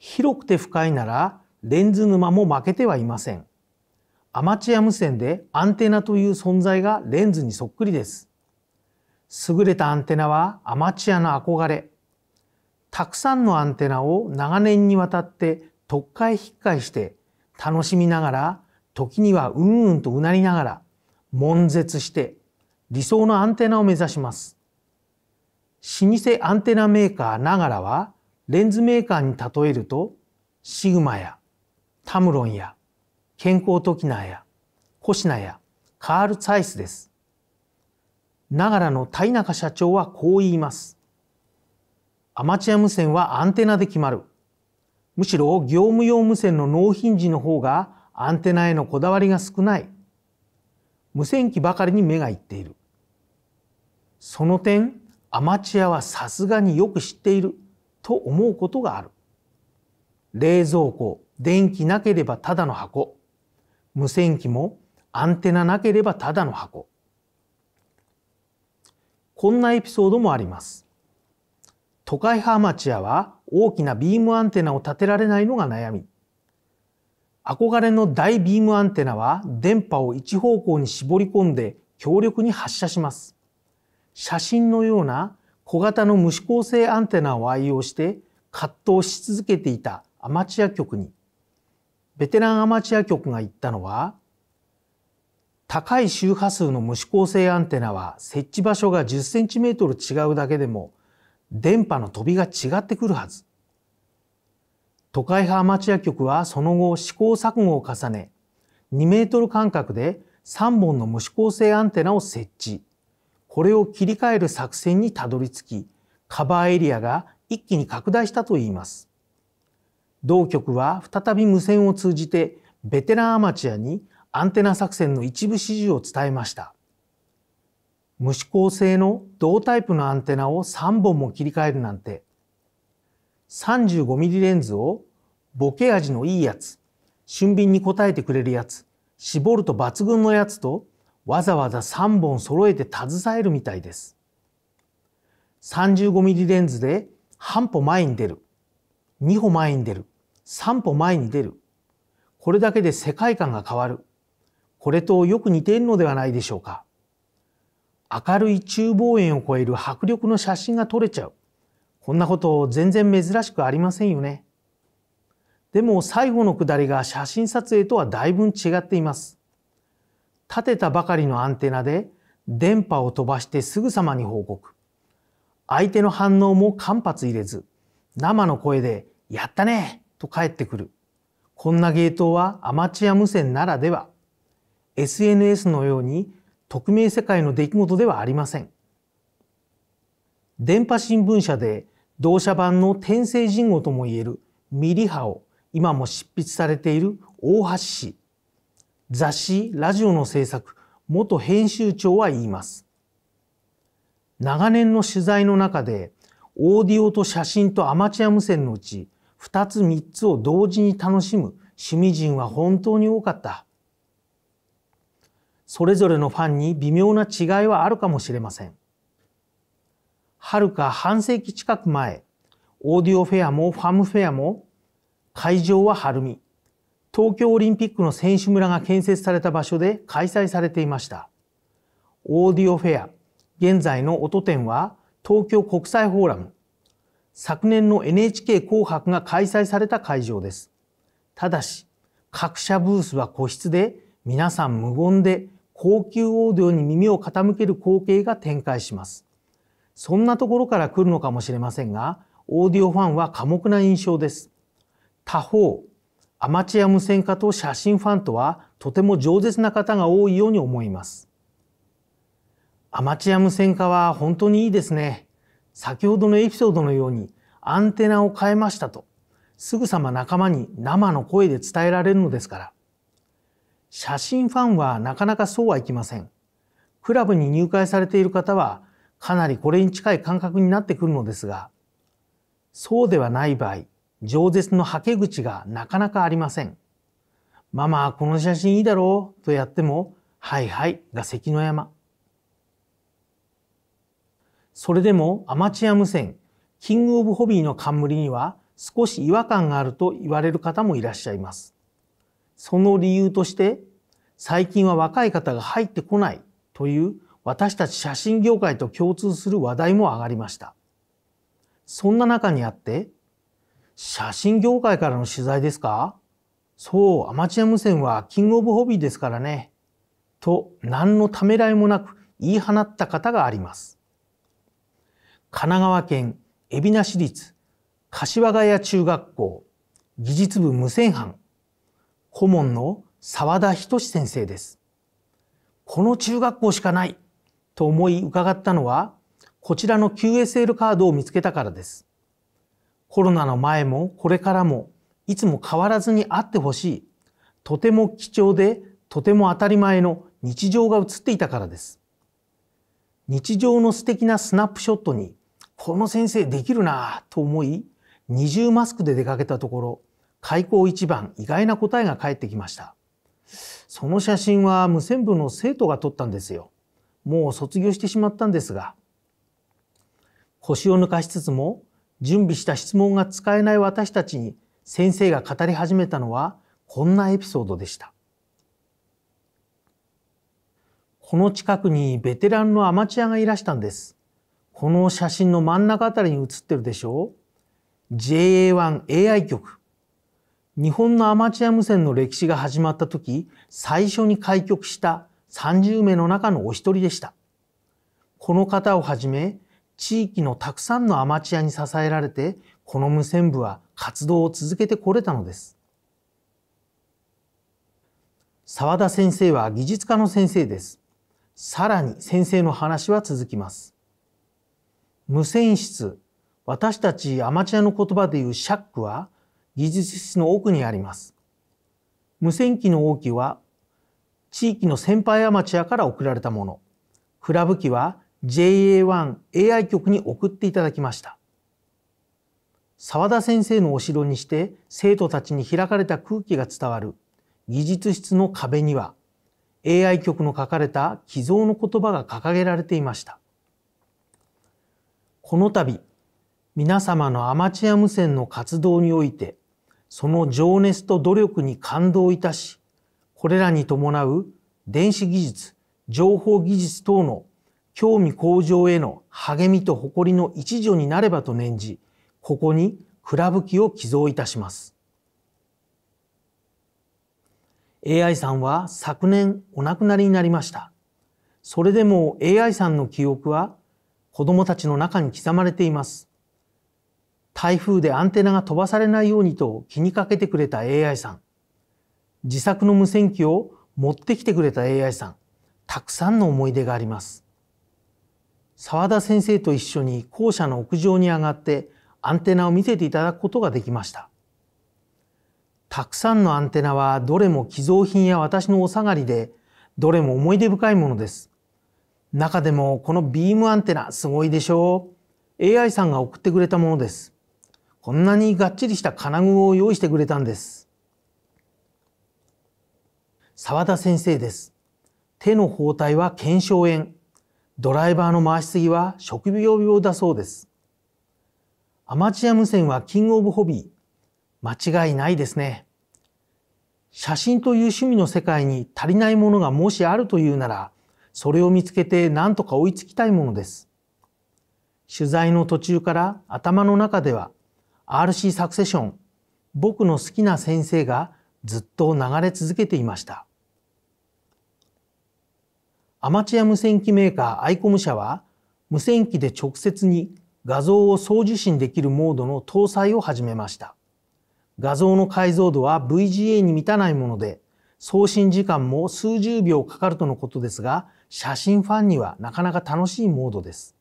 広くて深いならレンズ沼も負けてはいませんアマチュア無線でアンテナという存在がレンズにそっくりです優れたアンテナはアマチュアの憧れたくさんのアンテナを長年にわたって特会引っかえして楽しみながら時にはうんうんとうなりながら悶絶して理想のアンテナを目指します老舗アンテナメーカーながらはレンズメーカーに例えるとシグマやタムロンや健康トキナーやコシナやカール・ツァイスです。ながらの田中社長はこう言います。アマチュア無線はアンテナで決まる。むしろ業務用無線の納品時の方がアンテナへのこだわりが少ない。無線機ばかりに目がいっている。その点、アマチュアはさすがによく知っていると思うことがある。冷蔵庫、電気なければただの箱。無線機もアンテナなければただの箱。こんなエピソードもあります。都会派アマチュアは大きなビームアンテナを立てられないのが悩み。憧れの大ビームアンテナは電波を一方向に絞り込んで強力に発射します。写真のような小型の無指向性アンテナを愛用して葛藤し続けていたアマチュア局にベテランアマチュア局が言ったのは高い周波数の無指向性アンテナは設置場所が 10cm 違うだけでも電波の飛びが違ってくるはず。都会派アマチュア局はその後試行錯誤を重ね2メートル間隔で3本の無指向性アンテナを設置。これを切り替える作戦にたどり着きカバーエリアが一気に拡大したといいます同局は再び無線を通じてベテランアマチュアにアンテナ作戦の一部指示を伝えました無指向性の同タイプのアンテナを3本も切り替えるなんて 35mm レンズをボケ味のいいやつ俊敏に応えてくれるやつ絞ると抜群のやつとわざわざ3本揃えて携えるみたいです。35mm レンズで半歩前に出る、2歩前に出る、3歩前に出る。これだけで世界観が変わる。これとよく似ているのではないでしょうか。明るい中望遠を超える迫力の写真が撮れちゃう。こんなこと全然珍しくありませんよね。でも最後の下りが写真撮影とはだいぶ違っています。立てたばかりのアンテナで電波を飛ばしてすぐさまに報告。相手の反応も間髪入れず、生の声で、やったねと帰ってくる。こんなゲートはアマチュア無線ならでは。SNS のように匿名世界の出来事ではありません。電波新聞社で同社版の転生人語ともいえるミリ波を今も執筆されている大橋氏。雑誌、ラジオの制作、元編集長は言います。長年の取材の中で、オーディオと写真とアマチュア無線のうち、2つ3つを同時に楽しむ趣味人は本当に多かった。それぞれのファンに微妙な違いはあるかもしれません。はるか半世紀近く前、オーディオフェアもファムフェアも、会場は晴海、東京オリンピックの選手村が建設された場所で開催されていました。オーディオフェア、現在の音展は東京国際フォーラム、昨年の NHK 紅白が開催された会場です。ただし、各社ブースは個室で皆さん無言で高級オーディオに耳を傾ける光景が展開します。そんなところから来るのかもしれませんが、オーディオファンは寡黙な印象です。他方、アマチュア無線化と写真ファンとはとても饒舌な方が多いように思います。アマチュア無線化は本当にいいですね。先ほどのエピソードのようにアンテナを変えましたと、すぐさま仲間に生の声で伝えられるのですから。写真ファンはなかなかそうはいきません。クラブに入会されている方はかなりこれに近い感覚になってくるのですが、そうではない場合、饒舌のはけ口がなかなかありません。ママ、この写真いいだろうとやっても、はいはいが関の山。それでもアマチュア無線、キングオブホビーの冠には少し違和感があると言われる方もいらっしゃいます。その理由として、最近は若い方が入ってこないという私たち写真業界と共通する話題も上がりました。そんな中にあって、写真業界からの取材ですかそう、アマチュア無線はキングオブホビーですからね。と、何のためらいもなく言い放った方があります。神奈川県海老名市立柏ヶ谷中学校技術部無線班顧問の沢田仁先生です。この中学校しかないと思い伺ったのは、こちらの QSL カードを見つけたからです。コロナの前もこれからもいつも変わらずにあってほしい、とても貴重でとても当たり前の日常が映っていたからです。日常の素敵なスナップショットに、この先生できるなぁと思い、二重マスクで出かけたところ、開口一番意外な答えが返ってきました。その写真は無線部の生徒が撮ったんですよ。もう卒業してしまったんですが。腰を抜かしつつも、準備した質問が使えない私たちに先生が語り始めたのはこんなエピソードでした。この近くにベテランのアマチュアがいらしたんです。この写真の真ん中あたりに写ってるでしょう ?JA1AI 局。日本のアマチュア無線の歴史が始まった時、最初に開局した30名の中のお一人でした。この方をはじめ、地域のたくさんのアマチュアに支えられてこの無線部は活動を続けてこれたのです澤田先生は技術科の先生ですさらに先生の話は続きます無線室私たちアマチュアの言葉でいうシャックは技術室の奥にあります無線機の大きは地域の先輩アマチュアから送られたものクラブ機は JA1AI 局に送っていただきました。沢田先生のお城にして生徒たちに開かれた空気が伝わる技術室の壁には AI 局の書かれた寄贈の言葉が掲げられていました。この度、皆様のアマチュア無線の活動において、その情熱と努力に感動いたし、これらに伴う電子技術、情報技術等の興味向上への励みと誇りの一助になればと念じ、ここに蔵吹きを寄贈いたします。AI さんは昨年お亡くなりになりました。それでも AI さんの記憶は子供たちの中に刻まれています。台風でアンテナが飛ばされないようにと気にかけてくれた AI さん。自作の無線機を持ってきてくれた AI さん。たくさんの思い出があります。沢田先生と一緒に校舎の屋上に上がってアンテナを見せていただくことができました。たくさんのアンテナはどれも寄贈品や私のお下がりで、どれも思い出深いものです。中でもこのビームアンテナすごいでしょう。AI さんが送ってくれたものです。こんなにがっちりした金具を用意してくれたんです。沢田先生です。手の包帯は腱鞘炎。ドライバーの回しすぎは職業病だそうです。アマチュア無線はキングオブホビー。間違いないですね。写真という趣味の世界に足りないものがもしあるというなら、それを見つけて何とか追いつきたいものです。取材の途中から頭の中では RC サクセション、僕の好きな先生がずっと流れ続けていました。アマチュア無線機メーカーアイコム社は無線機で直接に画像を送受信できるモードの搭載を始めました。画像の解像度は VGA に満たないもので送信時間も数十秒かかるとのことですが写真ファンにはなかなか楽しいモードです。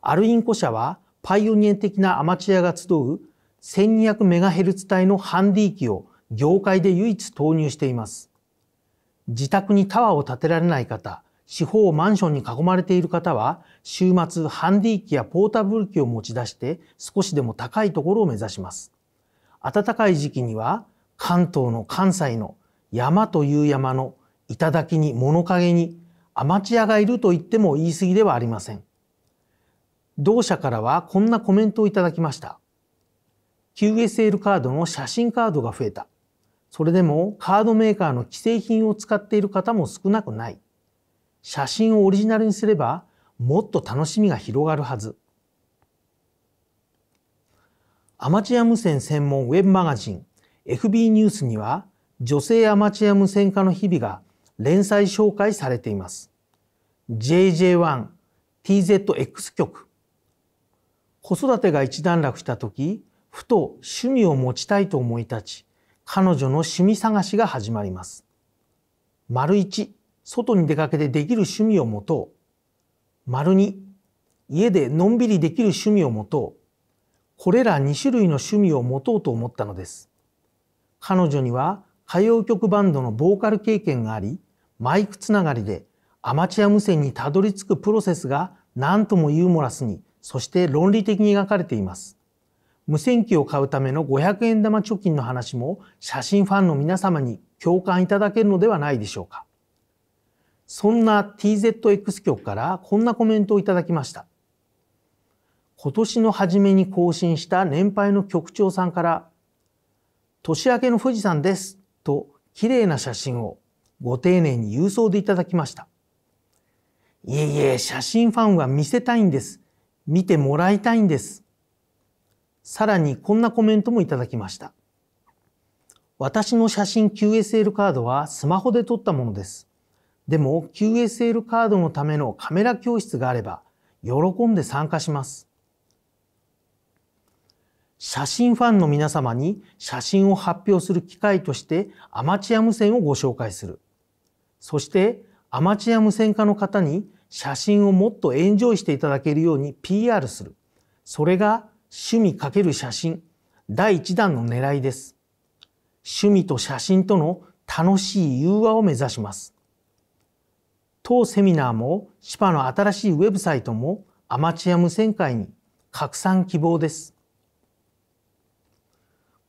アルインコ社はパイオニア的なアマチュアが集う 1200MHz 帯のハンディ機を業界で唯一投入しています。自宅にタワーを建てられない方、四方マンションに囲まれている方は、週末ハンディ機やポータブル機を持ち出して少しでも高いところを目指します。暖かい時期には、関東の関西の山という山の頂に物陰にアマチュアがいると言っても言い過ぎではありません。同社からはこんなコメントをいただきました。QSL カードの写真カードが増えた。それでもカードメーカーの既製品を使っている方も少なくない。写真をオリジナルにすればもっと楽しみが広がるはず。アマチュア無線専門ウェブマガジン FB ニュースには女性アマチュア無線化の日々が連載紹介されています。JJ1、TZX 局。子育てが一段落した時、ふと趣味を持ちたいと思い立ち、彼女の趣味探しが始まります。丸1、外に出かけてできる趣味を持とう。丸2、家でのんびりできる趣味を持とう。これら2種類の趣味を持とうと思ったのです。彼女には歌謡曲バンドのボーカル経験があり、マイクつながりでアマチュア無線にたどり着くプロセスが何ともユーモラスに、そして論理的に描かれています。無線機を買うための500円玉貯金の話も写真ファンの皆様に共感いただけるのではないでしょうか。そんな TZX 局からこんなコメントをいただきました。今年の初めに更新した年配の局長さんから年明けの富士山ですと綺麗な写真をご丁寧に郵送でいただきました。いえいえ、写真ファンは見せたいんです。見てもらいたいんです。さらにこんなコメントもいただきました。私の写真 QSL カードはスマホで撮ったものです。でも QSL カードのためのカメラ教室があれば喜んで参加します。写真ファンの皆様に写真を発表する機会としてアマチュア無線をご紹介する。そしてアマチュア無線化の方に写真をもっとエンジョイしていただけるように PR する。それが趣味×写真第1弾の狙いです。趣味と写真との楽しい融和を目指します。当セミナーもシパの新しいウェブサイトもアマチュア無線会に拡散希望です。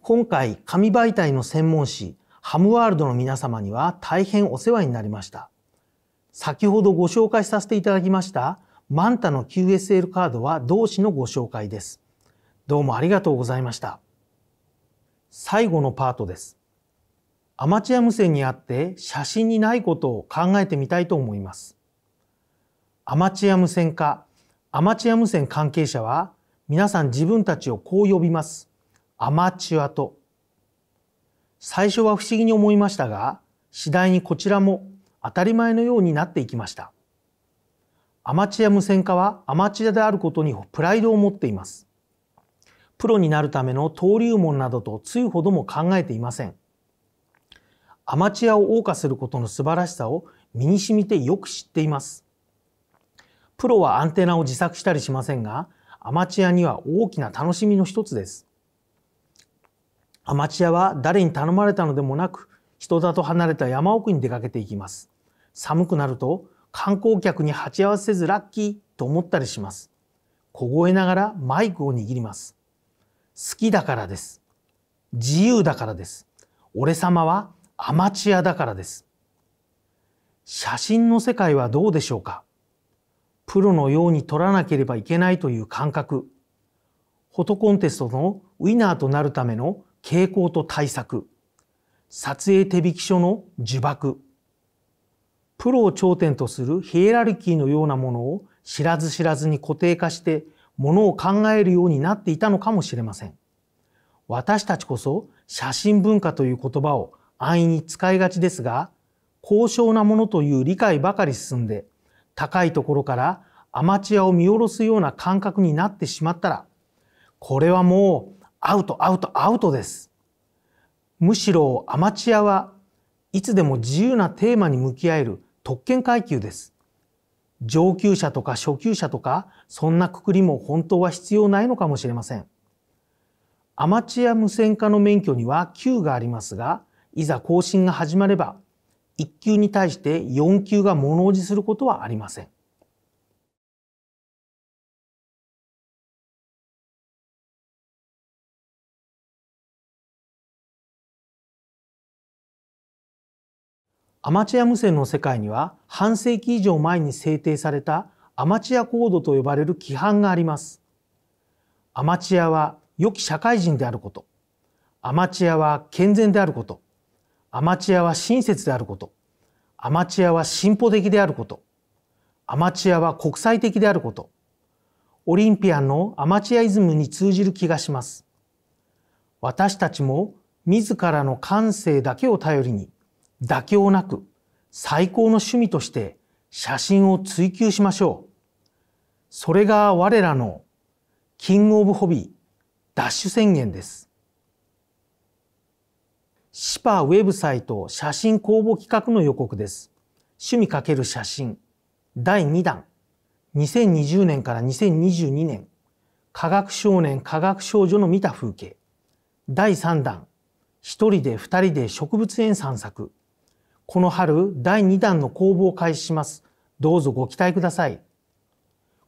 今回、紙媒体の専門誌ハムワールドの皆様には大変お世話になりました。先ほどご紹介させていただきましたマンタの QSL カードは同紙のご紹介です。どうもありがとうございました。最後のパートです。アマチュア無線にあって写真にないことを考えてみたいと思います。アマチュア無線化、アマチュア無線関係者は皆さん自分たちをこう呼びます。アマチュアと。最初は不思議に思いましたが、次第にこちらも当たり前のようになっていきました。アマチュア無線化はアマチュアであることにプライドを持っています。プロになるための登竜門などとつゆほども考えていません。アマチュアを謳歌することの素晴らしさを身に染みてよく知っています。プロはアンテナを自作したりしませんが、アマチュアには大きな楽しみの一つです。アマチュアは誰に頼まれたのでもなく、人里離れた山奥に出かけていきます。寒くなると観光客に鉢合わせずラッキーと思ったりします。凍えながらマイクを握ります。好きだからです。自由だからです。俺様はアマチュアだからです。写真の世界はどうでしょうかプロのように撮らなければいけないという感覚。フォトコンテストのウィナーとなるための傾向と対策。撮影手引き書の呪縛。プロを頂点とするヒエラルキーのようなものを知らず知らずに固定化してものを考えるようになっていたのかもしれません。私たちこそ写真文化という言葉を安易に使いがちですが、高尚なものという理解ばかり進んで、高いところからアマチュアを見下ろすような感覚になってしまったら、これはもうアウトアウトアウトです。むしろアマチュアはいつでも自由なテーマに向き合える特権階級です。上級者とか初級者とかそんなくくりも本当は必要ないのかもしれません。アマチュア無線化の免許には9がありますが、いざ更新が始まれば1級に対して4級が物おじすることはありません。アマチュア無線の世界には半世紀以上前に制定されたアマチュアコードと呼ばれる規範があります。アマチュアは良き社会人であること、アマチュアは健全であること、アマチュアは親切であること、アマチュアは進歩的であること、アマチュアは国際的であること、オリンピアンのアマチュアイズムに通じる気がします。私たちも自らの感性だけを頼りに妥協なく最高の趣味として写真を追求しましょう。それが我らのキングオブホビーダッシュ宣言です。シパウェブサイト写真公募企画の予告です。趣味かける写真第2弾2020年から2022年科学少年科学少女の見た風景第3弾一人で二人で植物園散策この春第2弾の公募を開始します。どうぞご期待ください。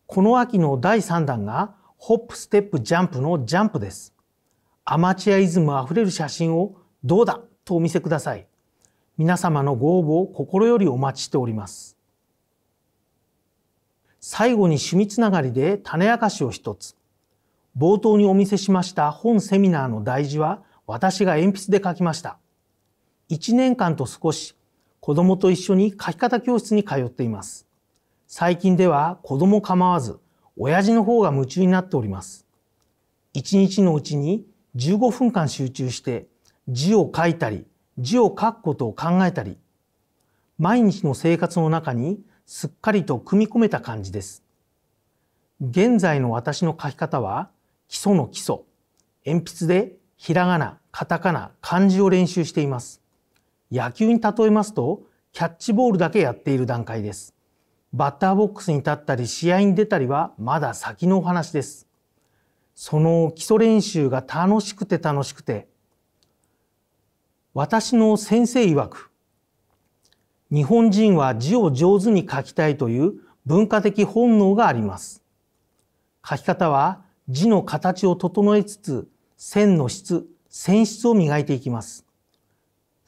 この秋の第3弾がホップ、ステップ、ジャンプのジャンプです。アマチュアイズムあふれる写真をどうだとお見せください。皆様のご応募を心よりお待ちしております。最後に趣味つながりで種明かしを一つ。冒頭にお見せしました本セミナーの題字は私が鉛筆で書きました。1年間と少し子供と一緒に書き方教室に通っています。最近では子供構わず、親父の方が夢中になっております。一日のうちに15分間集中して字を書いたり、字を書くことを考えたり、毎日の生活の中にすっかりと組み込めた感じです。現在の私の書き方は基礎の基礎、鉛筆でひらがな、カタカナ、漢字を練習しています。野球に例えますと、キャッチボールだけやっている段階です。バッターボックスに立ったり試合に出たりはまだ先のお話です。その基礎練習が楽しくて楽しくて、私の先生曰く、日本人は字を上手に書きたいという文化的本能があります。書き方は字の形を整えつつ、線の質、線質を磨いていきます。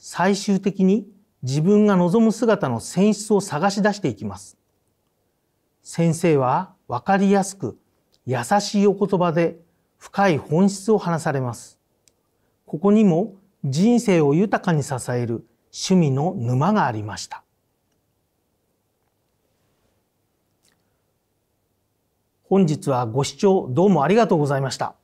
最終的に自分が望む姿の選出を探し出していきます。先生は分かりやすく優しいお言葉で深い本質を話されます。ここにも人生を豊かに支える趣味の沼がありました。本日はご視聴どうもありがとうございました。